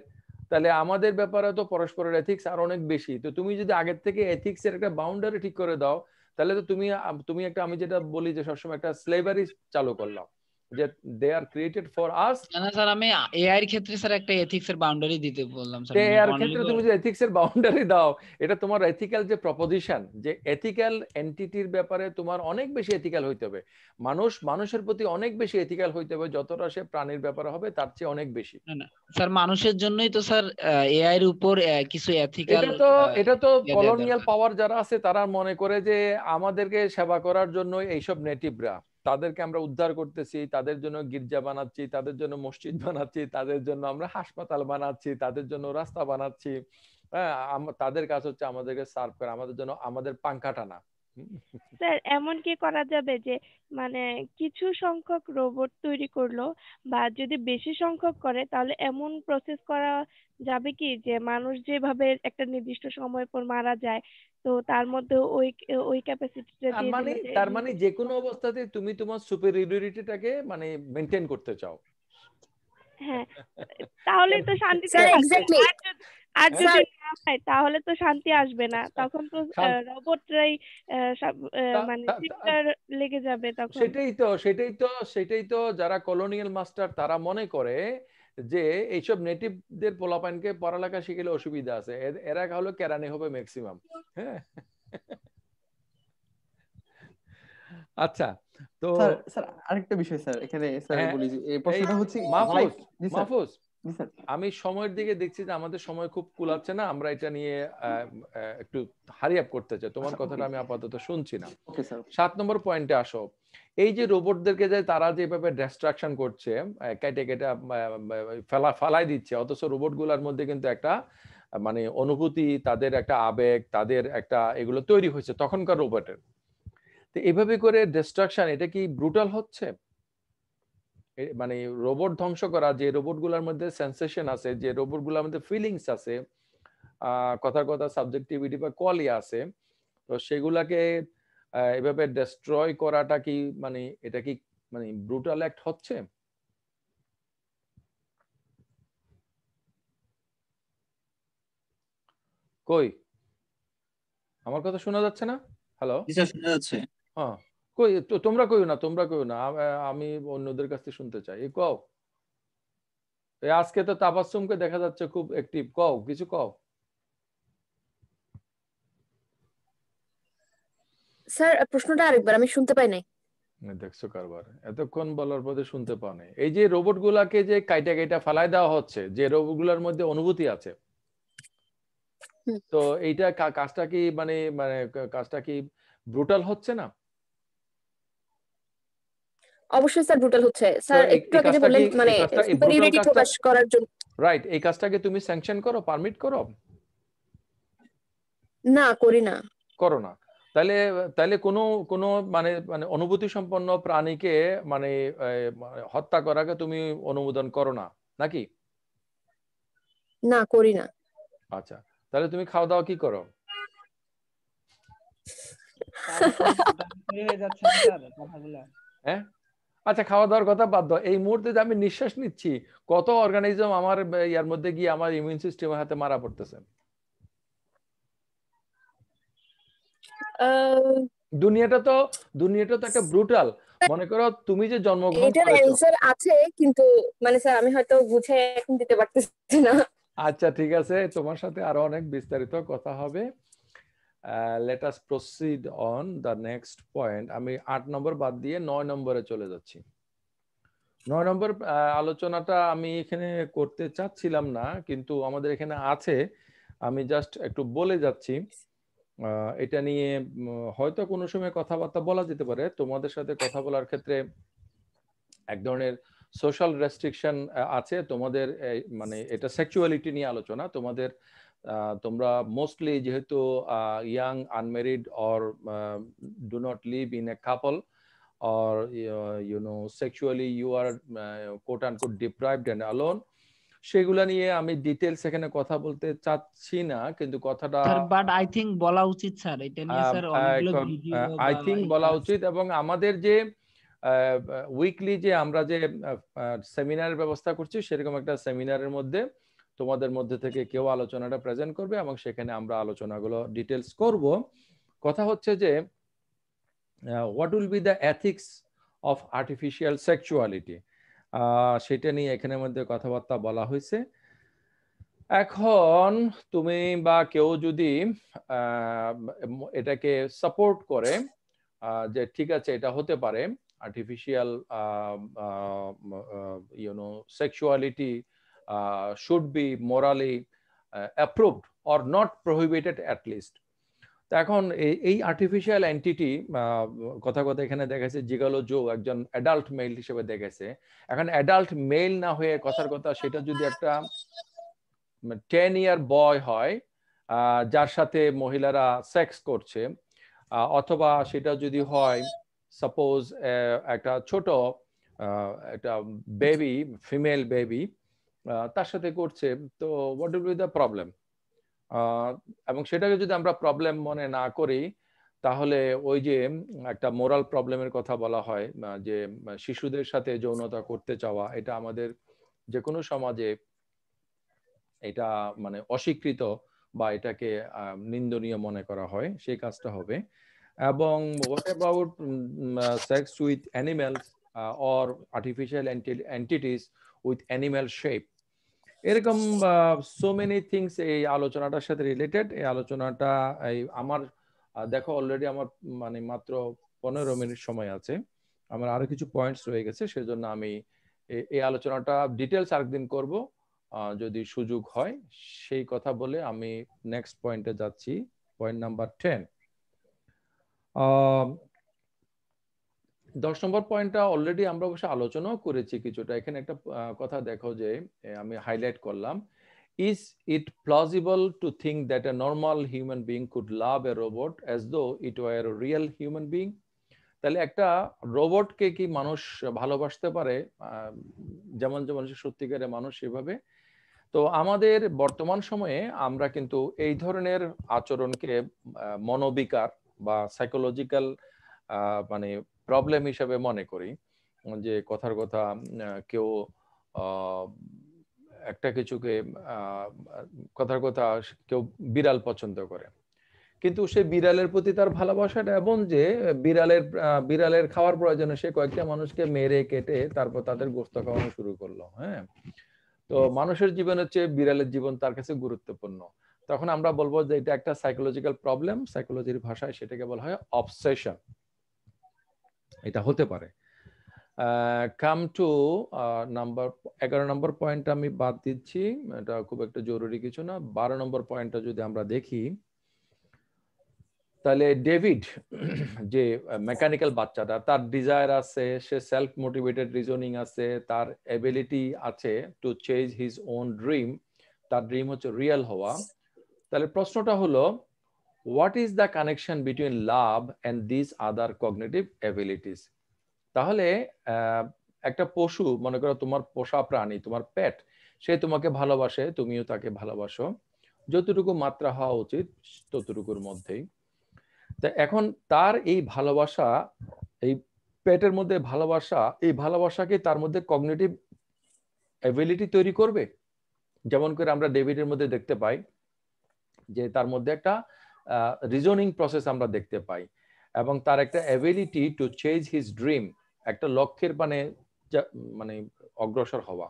তাহলে আমাদের ব্যাপারে তো পরস্পরের এথিক্স আর অনেক বেশি তো তুমি যদি আগের থেকে এথিক্সের একটা বাউন্ডারি ঠিক করে দাও তাহলে তো তুমি তুমি একটা আমি যেটা বলি যে সবসময় একটা স্লেভারি চালু করলাম যে দে আর ক্রিয়েটেড ফর আস না স্যার আমি এআই এর ক্ষেত্রে স্যার একটা এথিক্স এর বাউন্ডারি দিতে বললাম স্যার এআই এর মানে ক্ষেত্রে তুমি যে এথিক্স এর বাউন্ডারি দাও এটা তোমার এথিক্যাল যে প্রপোজিশন যে এথিক্যাল এন্টিটির ব্যাপারে তোমার অনেক বেশি এথিক্যাল হইতে হবে মানুষ মানুষের প্রতি অনেক বেশি এথিক্যাল হইতে হবে যতটা সে প্রাণীর ব্যাপারে হবে তার চেয়ে অনেক বেশি না স্যার মানুষের জন্যই তো স্যার এআই এর উপর কিছু এথিক্যাল এটা তো এটা তো কলোনিয়াল পাওয়ার যারা আছে তারা মনে করে যে আমাদেরকে সেবা করার জন্য এইসব নেটিভরা তাদেরকে আমরা উদ্ধার করতেছি তাদের জন্য গির্জা বানাচ্ছি তাদের জন্য মসজিদ বানাচ্ছি তাদের জন্য আমরা হাসপাতাল বানাচ্ছি তাদের জন্য রাস্তা বানাচ্ছি হ্যাঁ তাদের কাজ হচ্ছে আমাদেরকে সার্ভ করা আমাদের জন্য আমাদের পাঙ্খা টানা স্যার এমন কি করা যাবে যে মানে কিছু সংখ্যক রোবট তৈরি করলো বা যদি বেশি সংখ্যক করে তাহলে এমন প্রসেস করা যাবে কি যে মানুষ যেভাবে একটা নির্দিষ্ট সময় পর মারা যায় তো তার মধ্যে ওই ওই ক্যাপাসিটি মানে তার মানে যে কোনো অবস্থাতে তুমি তোমার সুপার মানে মেনটেন করতে চাও হ্যাঁ, তাহলে তো শান্তি আর যদি তাহলে তো শান্তি আসবে না আচ্ছা, তখন তো রোবটরাই মানে চিৎকার লেগে যাবে তখন সেটাই তো সেটাই তো সেটাই তো যারা কলোনিয়াল মাস্টার তারা মনে করে যে এইসব নেটিভদের পোলাপাইনকে পড়ালেখা শিখলে অসুবিধা আছে এরা হলো কেরানি হবে ম্যাক্সিমাম হ্যাঁ আচ্ছা তো স্যার আরেকটা বিষয় স্যার এখানে স্যার হ্যাঁ, বলি যে এই প্রশ্নটা হচ্ছে মাহফুজ মাহফুজ আমি সময়ের দিকে দেখছি যে আমাদের সময় খুব কুলাচ্ছে না আমরা এটা নিয়ে একটু হারি আপ করতে চাই তোমার আচ্ছা, কথাটা আমি আপাতত শুনছি না সাত নম্বর পয়েন্টে আসো এই যে রোবটদেরকে যে তারা যেভাবে ডিস্ট্রাকশন করছে কেটে কেটে ফেলা ফালাই দিচ্ছে অথচ রোবটগুলোর মধ্যে কিন্তু একটা মানে অনুভূতি তাদের একটা আবেগ তাদের একটা এগুলো তৈরি হয়েছে তখনকার রোবটের তো এভাবে করে ডিস্ট্রাকশন এটা কি ব্রুটাল হচ্ছে মানে রোবট ধ্বংস করা যে গুলার মধ্যে সেন্সেশন আছে যে গুলার মধ্যে ফিলিংস আছে কথার কথা সাবজেক্টিভিটি বা কোয়ালি আছে তো সেগুলাকে এভাবে ডেস্ট্রয় করাটা কি মানে এটা কি মানে ব্রুটাল অ্যাক্ট হচ্ছে কই আমার কথা শোনা যাচ্ছে না হ্যালো শোনা যাচ্ছে হ্যাঁ। কই তোমরা কইও না তোমরা কইও না আমি অন্যদের কাছ থেকে শুনতে চাই এ কও আজকে তো তাবাসুমকে দেখা যাচ্ছে খুব অ্যাক্টিভ কও কিছু কও স্যার প্রশ্নটা আরেকবার আমি শুনতে পাই নাই দেখছো কারবার এতক্ষণ বলার পরে শুনতে পাও নাই এই যে রোবট গুলাকে যে কাইটা কাইটা ফালাই দেওয়া হচ্ছে যে রোবট গুলার মধ্যে অনুভূতি আছে তো এইটা কাজটা কি মানে মানে কাজটা কি ব্রুটাল হচ্ছে না অবশ্যই স্যার ব্রুটাল হচ্ছে স্যার একটু আগে বললেন মানে সুপিরিয়রিটি প্রকাশ করার জন্য রাইট এই কাজটাকে তুমি স্যাংশন করো পারমিট করো না করি না করো না তাহলে তাহলে কোনো কোনো মানে মানে অনুভূতি সম্পন্ন প্রাণীকে মানে, মানে হত্যা করাকে তুমি অনুমোদন করো না নাকি না করি না আচ্ছা তাহলে তুমি খাওয়া দাওয়া কি করো হ্যাঁ আচ্ছা খাওয়া দাওয়ার কথা বাদ দাও এই মুহূর্তে যে আমি নিঃশ্বাস নিচ্ছি কত অর্গানিজম আমার ইয়ার মধ্যে গিয়ে আমার ইমিউন সিস্টেমের হাতে মারা পড়তেছে দুনিয়াটা তো দুনিয়াটা তো একটা ব্রুটাল মনে করো তুমি যে জন্মগ্রহণ এটার অ্যানসার আছে কিন্তু মানে স্যার আমি হয়তো বুঝে এখন দিতে পারতেছি না আচ্ছা ঠিক আছে তোমার সাথে আরো অনেক বিস্তারিত কথা হবে let us proceed on the next point আমি আট নম্বর বাদ দিয়ে নয় নম্বরে চলে যাচ্ছি নয় নম্বর uh, আলোচনাটা আমি এখানে করতে চাচ্ছিলাম না কিন্তু আমাদের এখানে আছে আমি জাস্ট একটু বলে যাচ্ছি uh, এটা নিয়ে হয়তো কোনো সময় কথাবার্তা বলা যেতে পারে তোমাদের সাথে কথা বলার ক্ষেত্রে এক ধরনের সোশ্যাল রেস্ট্রিকশন uh, আছে তোমাদের মানে এটা সেক্সুয়ালিটি নিয়ে আলোচনা তোমাদের তোমরা মোস্টলি যেহেতু young unmarried or do not live in a couple or you know sexually you are quote and quote deprived and alone সেগুলা নিয়ে আমি ডিটেলস এখানে কথা বলতে চাচ্ছি না কিন্তু কথাটা বাট আই থিংক বলা উচিত স্যার এটা নিয়ে স্যার অনেকগুলো ভিডিও আই থিংক বলা উচিত এবং আমাদের যে উইকলি যে আমরা যে সেমিনারের ব্যবস্থা করছি সেরকম একটা সেমিনারের মধ্যে তোমাদের মধ্যে থেকে কেউ আলোচনাটা প্রেজেন্ট করবে এবং সেখানে আমরা আলোচনাগুলো ডিটেলস করব কথা হচ্ছে যে what will be the ethics of artificial sexuality সেটা নিয়ে এখানের মধ্যে কথাবার্তা বলা হয়েছে এখন তুমি বা কেউ যদি এটাকে সাপোর্ট করে যে ঠিক আছে এটা হতে পারে artificial you know sexuality should uh, should be morally uh, approved or not prohibited at least এখন এই আর্টিফিশিয়াল এন্টিটি uh, কথা কথা এখানে দেখেছে জিগালো জো একজন অ্যাডাল্ট মেল হিসেবে দেখেছে এখন অ্যাডাল্ট মেল না হয়ে কথার কথা সেটা যদি একটা টেন ইয়ার বয় হয় uh, যার সাথে মহিলারা সেক্স করছে অথবা সেটা যদি হয় সাপোজ একটা ছোট একটা বেবি ফিমেল বেবি তার সাথে করছে তো what will be the problem এবং সেটাকে যদি আমরা প্রবলেম মনে না করি তাহলে ওই যে একটা মোরাল প্রবলেমের কথা বলা হয় যে শিশুদের সাথে যৌনতা করতে চাওয়া এটা আমাদের যে কোনো সমাজে এটা মানে অস্বীকৃত বা এটাকে নিন্দনীয় মনে করা হয় সেই কাজটা হবে এবং what about sex with animals or artificial entities with animal shape এরকম সো মেনি থিংস এই আলোচনাটার সাথে রিলেটেড এই আলোচনাটা এই আমার দেখো অলরেডি আমার মানে মাত্র পনেরো মিনিট সময় আছে আমার আরো কিছু পয়েন্টস রয়ে গেছে সেজন্য আমি এই আলোচনাটা ডিটেলস আরেকদিন করব যদি সুযোগ হয় সেই কথা বলে আমি নেক্সট পয়েন্টে যাচ্ছি পয়েন্ট নাম্বার টেন দশ নম্বর পয়েন্টটা অলরেডি আমরা অবশ্য আলোচনাও করেছি কিছুটা এখানে একটা কথা দেখো যে আমি হাইলাইট করলাম is it plausible to think that a normal human being could love a robot as though it were real human being তাহলে একটা রোবটকে কি মানুষ ভালোবাসতে পারে যেমন যেমন সত্যিকারে মানুষ সেভাবে তো আমাদের বর্তমান সময়ে আমরা কিন্তু এই ধরনের আচরণকে মনোবিকার বা সাইকোলজিক্যাল মানে প্রবলেম হিসাবে মনে করি যে কথার কথা কেউ একটা কিছুকে কথার কথা কেউ বিড়াল পছন্দ করে কিন্তু সে বিড়ালের প্রতি তার ভালোবাসাটা এমন যে বিড়ালের বিড়ালের খাওয়ার প্রয়োজনে সে কয়েকটা মানুষকে মেরে কেটে তারপর তাদের গোস্ত খাওয়ানো শুরু করলো হ্যাঁ তো মানুষের জীবন হচ্ছে বিড়ালের জীবন তার কাছে গুরুত্বপূর্ণ তখন আমরা বলবো যে এটা একটা সাইকোলজিক্যাল প্রবলেম সাইকোলজির ভাষায় সেটাকে বলা হয় অবসেশন এটা হতে পারে কাম টু নাম্বার এগারো নম্বর পয়েন্ট আমি বাদ দিচ্ছি এটা খুব একটা জরুরি কিছু না বারো নম্বর পয়েন্টটা যদি আমরা দেখি তাহলে ডেভিড যে মেকানিক্যাল বাচ্চাটা তার ডিজায়ার আছে সে সেলফ মোটিভেটেড রিজনিং আছে তার এবিলিটি আছে to change his own dream তার ড্রিম হচ্ছে রিয়েল হওয়া তাহলে প্রশ্নটা হলো what is the connection between love and this other cognitive abilities তাহলে একটা পশু মনে করো তোমার পোষা প্রাণী তোমার পেট সে তোমাকে ভালোবাসে তুমিও তাকে ভালোবাসো যতটুকু মাত্রা হওয়া উচিত ততটুকুর মধ্যেই তা এখন তার এই ভালোবাসা এই পেটের মধ্যে ভালোবাসা এই ভালোবাসাকে তার মধ্যে কগনেটিভ অ্যাবিলিটি তৈরি করবে যেমন করে আমরা ডেভিডের মধ্যে দেখতে পাই যে তার মধ্যে একটা রিজনিং প্রসেস আমরা দেখতে পাই এবং তার একটা ability to change his dream একটা লক্ষ্যের মানে মানে অগ্রসর হওয়া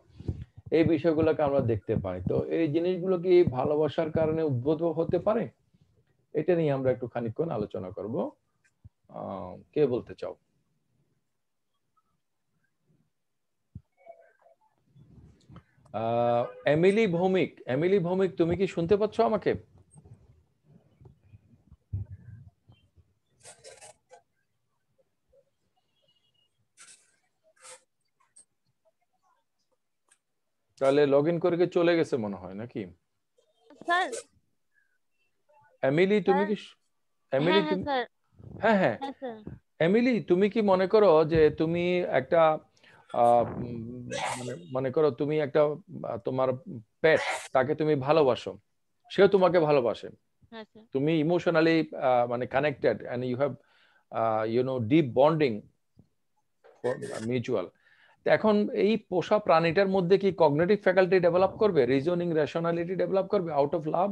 এই বিষয়গুলোকে আমরা দেখতে পাই তো এই জিনিসগুলো কি ভালোবাসার কারণে উদ্ভূত হতে পারে এটা নিয়ে আমরা একটু খানিক্ষণ আলোচনা করব কে বলতে চাও এমিলি ভৌমিক এমিলি ভৌমিক তুমি কি শুনতে পাচ্ছ আমাকে তাহলে লগ ইন করে চলে গেছে মনে হয় নাকি এমিলি তুমি কি এমিলি হ্যাঁ হ্যাঁ এমিলি হ্যাঁ, হ্যাঁ। হ্যাঁ, তুমি কি মনে করো যে তুমি একটা মানে মনে করো তুমি একটা তোমার পেট তাকে তুমি ভালোবাসো সেও তোমাকে ভালোবাসে তুমি ইমোশনালি মানে connected and you have you know deep bonding mutual এখন এই পোষা প্রাণীটার মধ্যে কি কগনেটিভ ফ্যাকাল্টি ডেভেলপ করবে রিজনিং রেশনালিটি ডেভেলপ করবে আউট অফ লাভ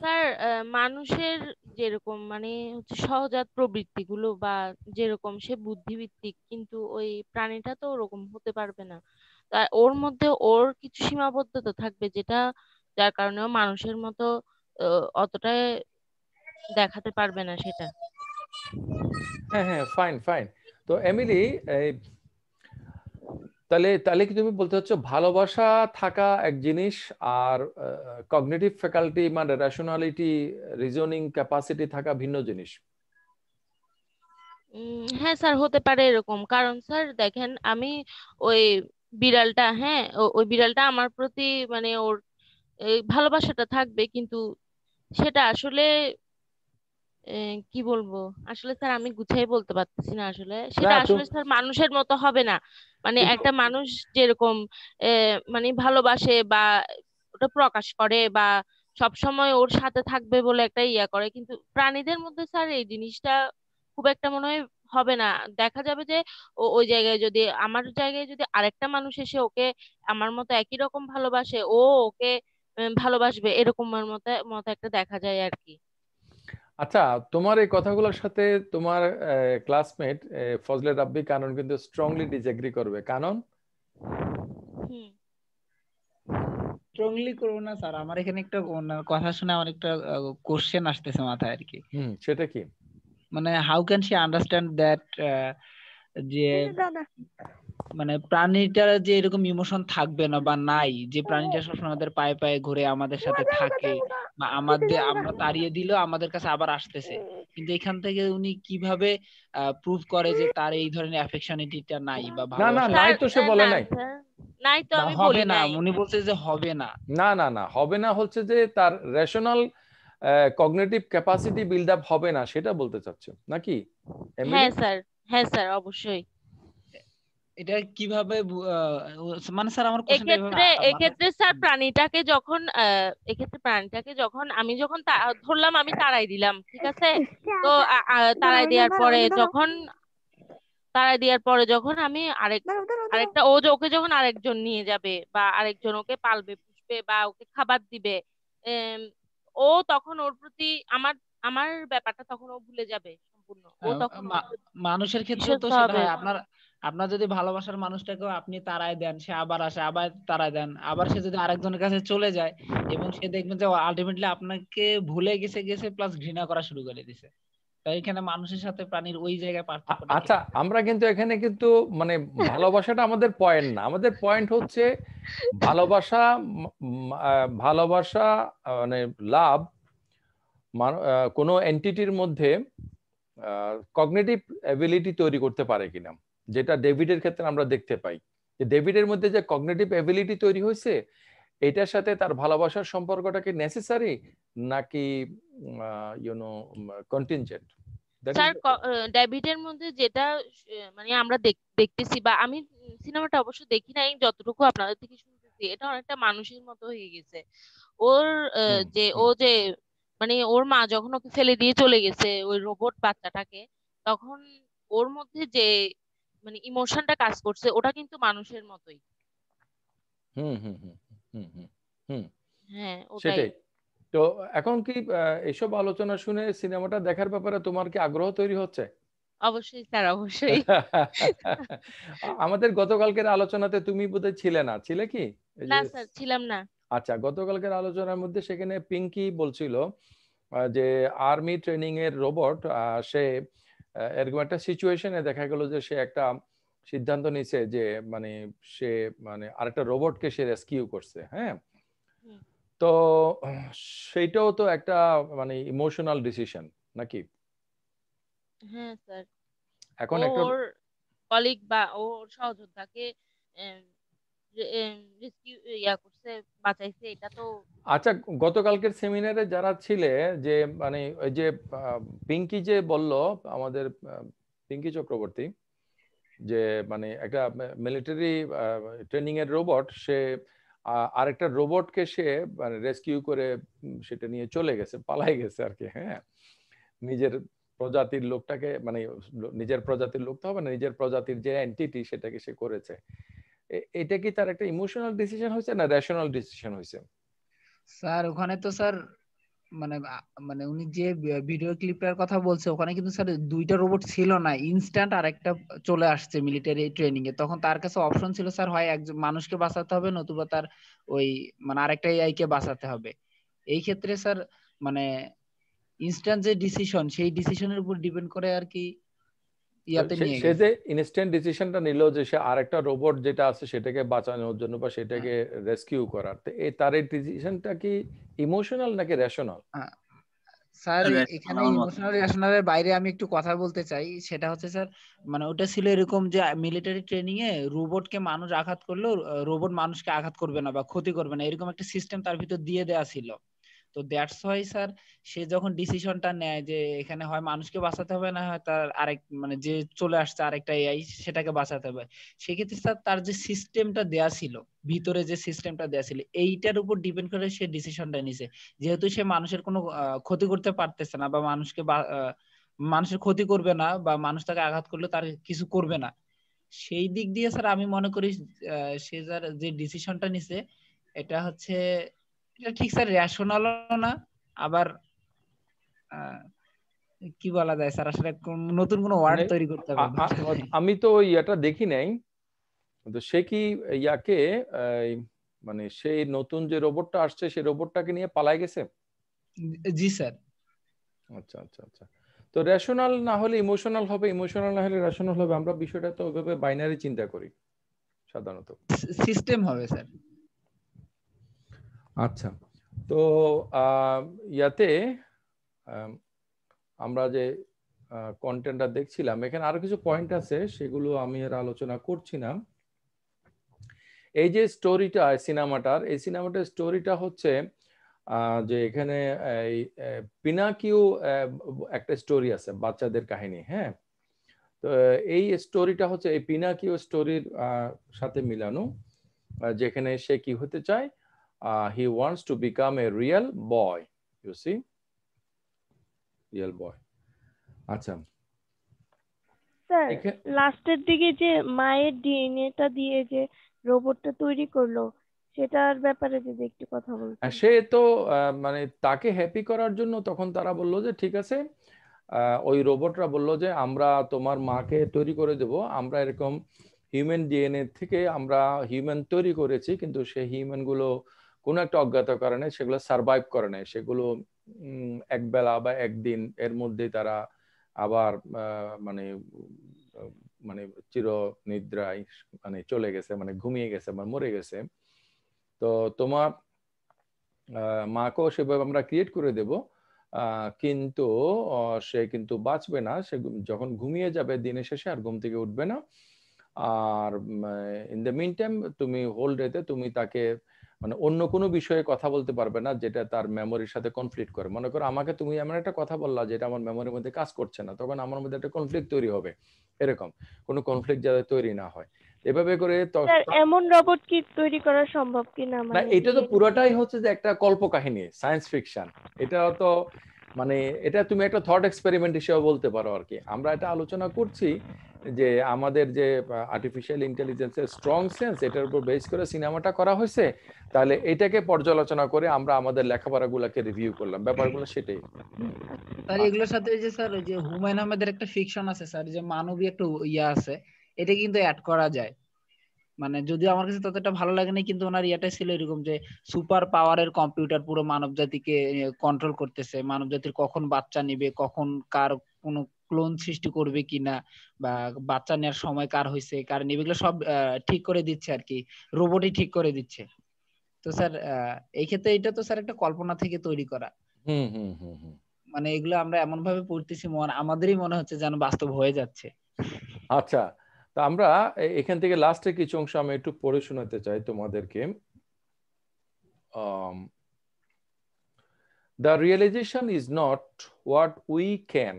স্যার মানুষের যেরকম মানে হচ্ছে সহজাত প্রবৃত্তিগুলো বা যেরকম সে বুদ্ধিভিত্তিক কিন্তু ওই প্রাণীটা তো ওরকম হতে পারবে না তার ওর মধ্যে ওর কিছু সীমাবদ্ধতা থাকবে যেটা যার কারণে মানুষের মতো অতটা দেখাতে পারবে না সেটা হ্যাঁ হ্যাঁ ফাইন ফাইন তো এমিলি এই তাহলে তাহলে কি তুমি বলতে হচ্ছে ভালোবাসা থাকা এক জিনিস আর কগনিটিভ ফ্যাকাল্টি মানে রেশনালিটি রিজনিং ক্যাপাসিটি থাকা ভিন্ন জিনিস হ্যাঁ স্যার হতে পারে এরকম কারণ স্যার দেখেন আমি ওই বিড়ালটা হ্যাঁ ওই বিড়ালটা আমার প্রতি মানে ওর ভালোবাসাটা থাকবে কিন্তু সেটা আসলে কি বলবো আসলে স্যার আমি গুছাই বলতে পারতেছি না আসলে সেটা আসলে স্যার মানুষের মতো হবে না মানে একটা মানুষ যেরকম মানে ভালোবাসে বা ওটা প্রকাশ করে বা সব সময় ওর সাথে থাকবে বলে একটা ইয়া করে কিন্তু প্রাণীদের মধ্যে স্যার এই জিনিসটা খুব একটা মনে হয় হবে না দেখা যাবে যে ওই জায়গায় যদি আমার জায়গায় যদি আরেকটা মানুষ এসে ওকে আমার মতো একই রকম ভালোবাসে ও ওকে ভালোবাসবে এরকম মতো মতে একটা দেখা যায় আর কি আচ্ছা তোমার এই কথাগুলোর সাথে তোমার ক্লাসমেট ফজলে রাব্বি কানন কিন্তু স্ট্রংলি ডিসএগ্রি করবে কানন স্ট্রংলি করবো না স্যার আমার এখানে একটা কথা শুনে আমার একটা কোশ্চেন আসতেছে মাথায় আর কি সেটা কি মানে how can she understand that যে মানে প্রাণীটার যে এরকম ইমোশন থাকবে না বা নাই যে প্রাণীটা সবসময় আমাদের পায়ে পায়ে ঘুরে আমাদের সাথে থাকে বা আমাদের আমরা তাড়িয়ে দিলেও আমাদের কাছে আবার আসতেছে কিন্তু এখান থেকে উনি কিভাবে প্রুভ করে যে তার এই ধরনের অ্যাফেকশনিটিটা নাই বা না না নাই তো সে বলে নাই হ্যাঁ। নাই তো আমি বলি না উনি বলছে যে হবে না না না না হবে না হচ্ছে যে তার rational cognitive capacity build up হবে না সেটা বলতে চাচ্ছেন নাকি হ্যাঁ স্যার হ্যাঁ স্যার অবশ্যই এটা কিভাবে মানে স্যার আমার এক্ষেত্রে মানে এক্ষেত্রে স্যার প্রাণীটাকে যখন এক্ষেত্রে প্রাণীটাকে যখন আমি যখন ধরলাম আমি তাড়াই দিলাম ঠিক আছে তো তাড়াই দেওয়ার পরে যখন তাড়াই দেওয়ার পরে যখন আমি আরেক আরেকটা ও ওকে যখন আরেকজন নিয়ে যাবে বা আরেকজন ওকে পালবে পুষবে বা ওকে খাবার দিবে ও তখন ওর প্রতি আমার আমার ব্যাপারটা তখন ও ভুলে যাবে সম্পূর্ণ ও হ্যাঁ, তখন মানুষের ক্ষেত্রে তো সেটা আপনার আপনার যদি ভালোবাসার মানুষটাকেও আপনি তারায় দেন সে আবার আসে আবার তারায় দেন আবার সে যদি আরেকজনের কাছে চলে যায় এবং সে দেখবেন যে আলটিমেটলি আপনাকে ভুলে গেছে গেছে প্লাস ঘৃণা করা শুরু করে দিছে তাই এখানে মানুষের সাথে প্রাণীর ওই জায়গায় পার্থক্য আচ্ছা আমরা কিন্তু এখানে কিন্তু মানে ভালোবাসাটা আমাদের পয়েন্ট না আমাদের পয়েন্ট হচ্ছে ভালোবাসা ভালোবাসা মানে লাভ কোনো এন্টিটির মধ্যে কগনেটিভ অ্যাবিলিটি তৈরি করতে পারে কিনা যেটা ডেভিডের ক্ষেত্রে আমরা দেখতে পাই যে ডেভিডের মধ্যে যে কগনেটিভ অ্যাবিলিটি তৈরি হয়েছে এটার সাথে তার ভালোবাসার সম্পর্কটা কি নেসেসারি নাকি ইউনো কন্টিনজেন্ট স্যার ডেভিডের মধ্যে যেটা মানে আমরা দেখতেছি বা আমি সিনেমাটা অবশ্য দেখি নাই যতটুকু আপনাদের থেকে শুনতেছি এটা অনেকটা মানুষের মতো হয়ে গেছে ওর যে ও যে মানে ওর মা যখন ওকে ফেলে দিয়ে চলে গেছে ওই রোবট বাচ্চাটাকে তখন ওর মধ্যে যে মানে ইমোশনটা কাজ করছে ওটা কিন্তু মানুষের মতোই হুম হুম হুম হুম হ্যাঁ তো এখন কি এসব আলোচনা শুনে সিনেমাটা দেখার ব্যাপারে তোমার কি আগ্রহ তৈরি হচ্ছে অবশ্যই স্যার অবশ্যই আমাদের গতকালকের আলোচনাতে তুমি বোধহয় ছিলে না ছিলে কি না স্যার ছিলাম না আচ্ছা গতকালকের আলোচনার মধ্যে সেখানে পিঙ্কি বলছিল যে আর্মি ট্রেনিং এর রোবট সে এরকম একটা সিচুয়েশনে দেখা গেল যে সে একটা সিদ্ধান্ত নিছে যে মানে সে মানে আরেকটা রোবটকে সে রেস্কিউ করছে হ্যাঁ তো সেইটাও তো একটা মানে ইমোশনাল ডিসিশন নাকি হ্যাঁ স্যার এখন একটা কলিগ বা ওর সহযোদ্ধাকে আচ্ছা গতকালকের সেমিনারে যারা ছিলে যে মানে ওই যে পিঙ্কি যে বলল আমাদের পিঙ্কি চক্রবর্তী যে মানে একটা মিলিটারি ট্রেনিং এর রোবট সে আরেকটা রোবটকে সে মানে রেস্কিউ করে সেটা নিয়ে চলে গেছে পালাই গেছে আর কি হ্যাঁ নিজের প্রজাতির লোকটাকে মানে নিজের প্রজাতির লোক তো হবে না নিজের প্রজাতির যে এন্টিটি সেটাকে সে করেছে এটা কি তার একটা ইমোশনাল ডিসিশন হয়েছে না রেশনাল ডিসিশন হয়েছে স্যার ওখানে তো স্যার মানে মানে উনি যে ভিডিও ক্লিপটার কথা বলছে ওখানে কিন্তু স্যার দুইটা রোবট ছিল না ইনস্ট্যান্ট আর একটা চলে আসছে মিলিটারি ট্রেনিং এ তখন তার কাছে অপশন ছিল স্যার হয় একজন মানুষকে বাঁচাতে হবে নতুবা তার ওই মানে আরেকটা এআই কে বাঁচাতে হবে এই ক্ষেত্রে স্যার মানে ইনস্ট্যান্ট যে ডিসিশন সেই ডিসিশনের উপর ডিপেন্ড করে আর কি ইয়াতে নিয়ে সে যে ইনস্ট্যান্ট ডিসিশনটা নিল যে সে আরেকটা রোবট যেটা আছে সেটাকে বাঁচানোর জন্য বা সেটাকে রেস্কিউ হ্যাঁ। করার এই তার এই ডিসিশনটা কি ইমোশনাল নাকি রেশনাল স্যার এখানে ইমোশনাল রেশনালের বাইরে আমি একটু কথা বলতে চাই সেটা হচ্ছে স্যার মানে ওটা ছিল এরকম যে মিলিটারি ট্রেনিং এ রোবটকে মানুষ আঘাত করলো রোবট মানুষকে আঘাত করবে না বা ক্ষতি করবে না এরকম একটা সিস্টেম তার ভিতর দিয়ে দেয়া ছিল তো দ্যাটস ওয়াই স্যার সে যখন ডিসিশনটা নেয় যে এখানে হয় মানুষকে বাঁচাতে হবে না হয় তার আরেক মানে যে চলে আসছে আরেকটা এআই সেটাকে বাঁচাতে হবে সেক্ষেত্রে স্যার তার যে সিস্টেমটা দেয়া ছিল ভিতরে যে সিস্টেমটা দেয়া ছিল এইটার উপর ডিপেন্ড করে সে ডিসিশনটা নিছে যেহেতু সে মানুষের কোনো ক্ষতি করতে পারতেছে না বা মানুষকে মানুষের ক্ষতি করবে না বা মানুষ তাকে আঘাত করলে তার কিছু করবে না সেই দিক দিয়ে স্যার আমি মনে করি সে যার যে ডিসিশনটা নিছে এটা হচ্ছে ঠিক স্যার রেশনালও না আবার কি বলা যায় স্যার আসলে নতুন কোনো ওয়ার্ড মানে তৈরি করতে হবে আমি তো ইয়াটা দেখি নাই তো সে কি ইয়াকে মানে সেই নতুন যে রোবটটা আসছে সেই রোবটটাকে নিয়ে পালায় গেছে জি স্যার আচ্ছা আচ্ছা আচ্ছা তো রেশনাল না হলে ইমোশনাল হবে ইমোশনাল না হলে রেশনাল হবে আমরা বিষয়টা তো ওইভাবে বাইনারি চিন্তা করি সাধারণত সিস্টেম হবে স্যার আচ্ছা তো ইয়াতে আমরা যে কন্টেন্টটা দেখছিলাম এখানে আরো কিছু পয়েন্ট আছে সেগুলো আমি আর আলোচনা করছি না এই যে স্টোরিটা সিনেমাটার এই সিনেমাটার স্টোরিটা হচ্ছে যে এখানে এই পিনাকিও একটা স্টোরি আছে বাচ্চাদের কাহিনী হ্যাঁ তো এই স্টোরিটা হচ্ছে এই পিনাকিও স্টোরির সাথে মিলানো যেখানে সে কি হতে চায় uh, he wants to become a real boy. You see? Real boy. আচ্ছা স্যার লাস্টের দিকে যে মায়ের ডিএনএটা দিয়ে যে রোবটটা তৈরি করলো সেটার ব্যাপারে যদি একটু কথা বলতে হ্যাঁ, সে তো মানে তাকে হ্যাপি করার জন্য তখন তারা বলল যে ঠিক আছে ওই রোবটরা বলল যে আমরা তোমার মাকে তৈরি করে দেব আমরা এরকম হিউম্যান ডিএনএ থেকে আমরা হিউম্যান তৈরি করেছি কিন্তু সে হিউম্যান গুলো কোনো একটা অজ্ঞাত কারণে সেগুলো সারভাইভ করে নেয় সেগুলো একবেলা বা একদিন এর মধ্যে তারা আবার মানে মানে চির নিদ্রায় মানে চলে গেছে মানে ঘুমিয়ে গেছে বা মরে গেছে তো তোমার মাকেও সেভাবে আমরা ক্রিয়েট করে দেব কিন্তু সে কিন্তু বাঁচবে না সে যখন ঘুমিয়ে যাবে দিনের শেষে আর ঘুম থেকে উঠবে না আর ইন দ্য মিন টাইম তুমি হোল ডেতে তুমি তাকে মানে অন্য কোনো বিষয়ে কথা বলতে পারবে না যেটা তার মেমোরির সাথে কনফ্লিক্ট করে মনে করো আমাকে তুমি এমন একটা কথা বললা যেটা আমার মেমোরির মধ্যে কাজ করছে না তখন আমার মধ্যে একটা কনফ্লিক্ট তৈরি হবে এরকম কোনো কনফ্লিক্ট যাতে তৈরি না হয় এভাবে করে এমন রোবট কি তৈরি করা সম্ভব কিনা না মানে এটা তো পুরোটাই হচ্ছে যে একটা কল্পকাহিনী সায়েন্স ফিকশন এটা তো মানে এটা তুমি একটা থট এক্সপেরিমেন্ট হিসেবে বলতে পারো আর কি আমরা এটা আলোচনা করছি যে আমাদের যে আর্টিফিশিয়াল ইন্টেলিজেন্সের স্ট্রং সেন্স এটার উপর বেস করে সিনেমাটা করা হয়েছে তাহলে এটাকে পর্যালোচনা করে আমরা আমাদের লেখাপড়াগুলোকে রিভিউ করলাম ব্যাপারগুলো সেটাই স্যার এগুলোর সাথে যে স্যার যে হুমায়ুন আহমেদের একটা ফিকশন আছে স্যার যে মানবী একটু ইয়া আছে এটা কিন্তু অ্যাড করা যায় মানে যদি আমার কাছে ততটা ভালো লাগেনি কিন্তু ওনার ইয়াটা ছিল এরকম যে সুপার পাওয়ারের কম্পিউটার পুরো মানব জাতিকে কন্ট্রোল করতেছে মানব জাতির কখন বাচ্চা নিবে কখন কার কোনো ক্লোন সৃষ্টি করবে কিনা বা বাচ্চা নেওয়ার সময় কার হয়েছে কার নেই এগুলো সব ঠিক করে দিচ্ছে আর কি রোবটই ঠিক করে দিচ্ছে তো স্যার এই ক্ষেত্রে এটা তো স্যার একটা কল্পনা থেকে তৈরি করা হুম হুম হুম মানে এগুলো আমরা এমন ভাবে পড়তেছি মন আমাদেরই মনে হচ্ছে যেন বাস্তব হয়ে যাচ্ছে আচ্ছা তো আমরা এখান থেকে লাস্টে কিছু অংশ আমি একটু পড়ে শোনাতে চাই তোমাদেরকে the realization is not what we can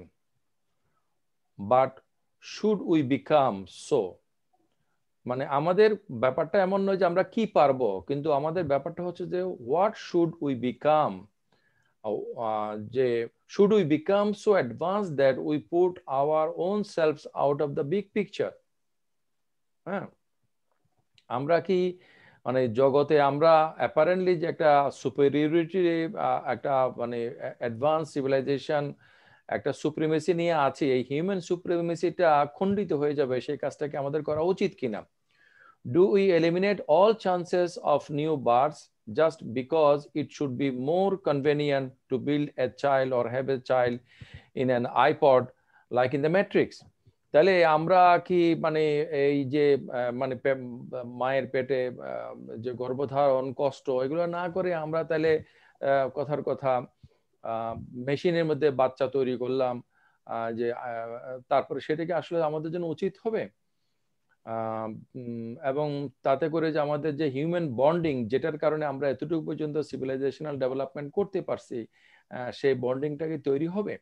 but should we become so মানে আমাদের ব্যাপারটা এমন নয় যে আমরা কি পারবো কিন্তু আমাদের ব্যাপারটা হচ্ছে যে হোয়াট শুড উই বিকাম যে should we become so advance that we put our own self out of the big picture হ্যাঁ আমরা কি মানে জগতে আমরা অ্যাপারেন্টলি যে একটা সুপেরিয়রিটি একটা মানে অ্যাডভান্স সিভিলাইজেশন একটা সুপ্রিমেসি নিয়ে আছি এই হিউম্যান সুপ্রিমেসিটা খণ্ডিত হয়ে যাবে সেই কাজটাকে আমাদের করা উচিত কিনা do we eliminate all chances of new birth just because it should be more convenient to build a child or have a child in an iPod like in the Matrix তাহলে আমরা কি মানে এই যে মানে মায়ের পেটে যে গর্ভধারণ কষ্ট এগুলো না করে আমরা তাহলে কথার কথা মেশিনের মধ্যে বাচ্চা তৈরি করলাম যে তারপরে সেটাকে আসলে আমাদের জন্য উচিত হবে এবং তাতে করে যে আমাদের যে হিউম্যান বন্ডিং যেটার কারণে আমরা এতটুকু পর্যন্ত সিভিলাইজেশনাল ডেভেলপমেন্ট করতে পারছি সেই বন্ডিংটাকে তৈরি হবে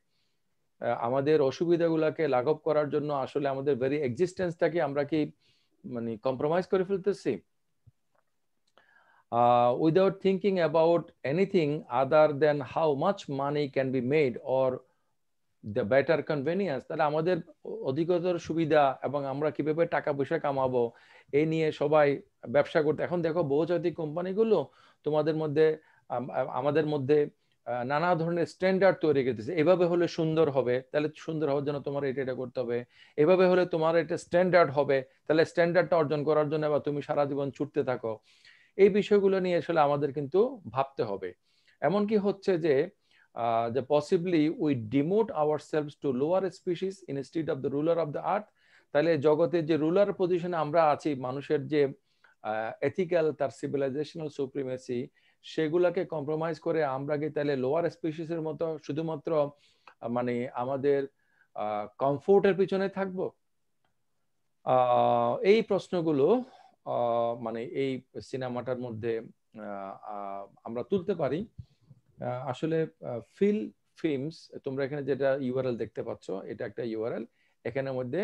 আমাদের অসুবিধাগুলোকে লাঘব করার জন্য আসলে আমাদের ভেরি এক্সিস্টেন্সটাকে আমরা কি মানে কম্প্রোমাইজ করে ফেলতেছি uh, without thinking about anything other than how much money can be made or the better convenience তাহলে আমাদের অধিকতর সুবিধা এবং আমরা কিভাবে টাকা পয়সা কামাবো এই নিয়ে সবাই ব্যবসা করতে এখন দেখো বহুজাতিক কোম্পানিগুলো তোমাদের মধ্যে আমাদের মধ্যে নানা ধরনের স্ট্যান্ডার্ড তৈরি করতেছে এভাবে হলে সুন্দর হবে তাহলে সুন্দর হওয়ার জন্য তোমার এটা এটা করতে হবে এভাবে হলে তোমার এটা স্ট্যান্ডার্ড হবে তাহলে স্ট্যান্ডার্ডটা অর্জন করার জন্য বা তুমি সারা জীবন ছুটতে থাকো এই বিষয়গুলো নিয়ে আসলে আমাদের কিন্তু ভাবতে হবে এমনকি হচ্ছে যে যে possibly we demote our self to lower species institute of the ruler of the earth তাহলে জগতের যে রুলার পজিশনে আমরা আছি মানুষের যে এথিক্যাল তার সিভিলাইজেশনাল সুপ্রিমেসি সেগুলাকে কম্প্রোমাইজ করে আমরা কি তাহলে লোয়ার স্পিসিসের মতো শুধুমাত্র মানে আমাদের কমফোর্টের পিছনে থাকবো এই প্রশ্নগুলো মানে এই সিনেমাটার মধ্যে আমরা তুলতে পারি আসলে ফিল ফিল্মস তোমরা এখানে যেটা ইউআরএল দেখতে পাচ্ছ এটা একটা ইউআরএল এখানে মধ্যে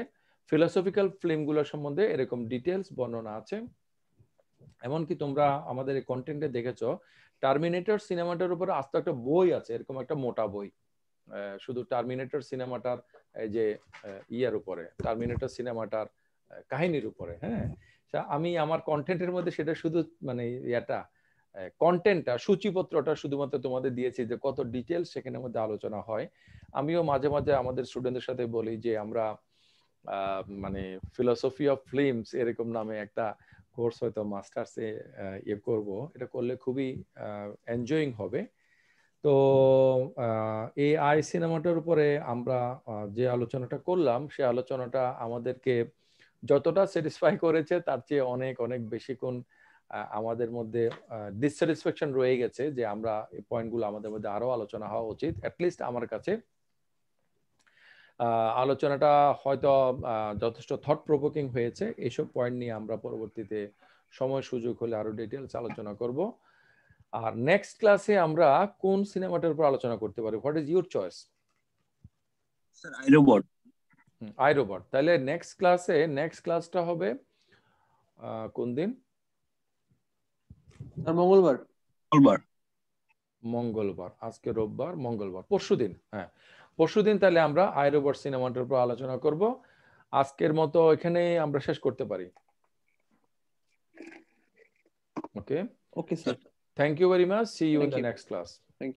ফিলোসফিক্যাল ফিল্মগুলোর সম্বন্ধে এরকম ডিটেলস বর্ণনা আছে এমনকি তোমরা আমাদের এই কন্টেন্টে দেখেছ টার্মিনেটর সিনেমাটার উপরে আস্ত একটা বই আছে এরকম একটা মোটা বই শুধু টার্মিনেটর সিনেমাটার যে ইয়ার উপরে টার্মিনেটর সিনেমাটার কাহিনীর উপরে হ্যাঁ আমি আমার কন্টেন্টের মধ্যে সেটা শুধু মানে ইয়াটা কন্টেন্টটা সূচিপত্রটা শুধুমাত্র তোমাদের দিয়েছি যে কত ডিটেলস সেখানের মধ্যে আলোচনা হয় আমিও মাঝে মাঝে আমাদের স্টুডেন্টদের সাথে বলি যে আমরা মানে ফিলসফি অফ ফিল্মস এরকম নামে একটা কোর্স হয়তো মাস্টার্সে ইয়ে করব এটা করলে খুবই এনজয়িং হবে তো এই আই সিনেমাটার উপরে আমরা যে আলোচনাটা করলাম সে আলোচনাটা আমাদেরকে যতটা স্যাটিসফাই করেছে তার চেয়ে অনেক অনেক বেশিক্ষণ আমাদের মধ্যে ডিসস্যাটিসফ্যাকশন রয়ে গেছে যে আমরা এই পয়েন্টগুলো আমাদের মধ্যে আরো আলোচনা হওয়া উচিত অ্যাটলিস্ট আমার কাছে আলোচনাটা হয়তো যথেষ্ট থট প্রভোকিং হয়েছে এইসব পয়েন্ট নিয়ে আমরা পরবর্তীতে সময় সুযোগ হলে আরো ডিটেলস আলোচনা করব আর নেক্সট ক্লাসে আমরা কোন সিনেমাটার উপর আলোচনা করতে পারি what is your choice sir I robot I robot তাহলে নেক্সট ক্লাসে নেক্সট ক্লাসটা হবে কোন দিন মঙ্গলবার মঙ্গলবার মঙ্গলবার আজকে রোববার মঙ্গলবার পরশু দিন হ্যাঁ পরশু দিন তাহলে আমরা আইরোবট সিনেমাটার উপর আলোচনা করব আজকের মতো এখানে আমরা শেষ করতে পারি okay okay sir thank you very much see you in the next class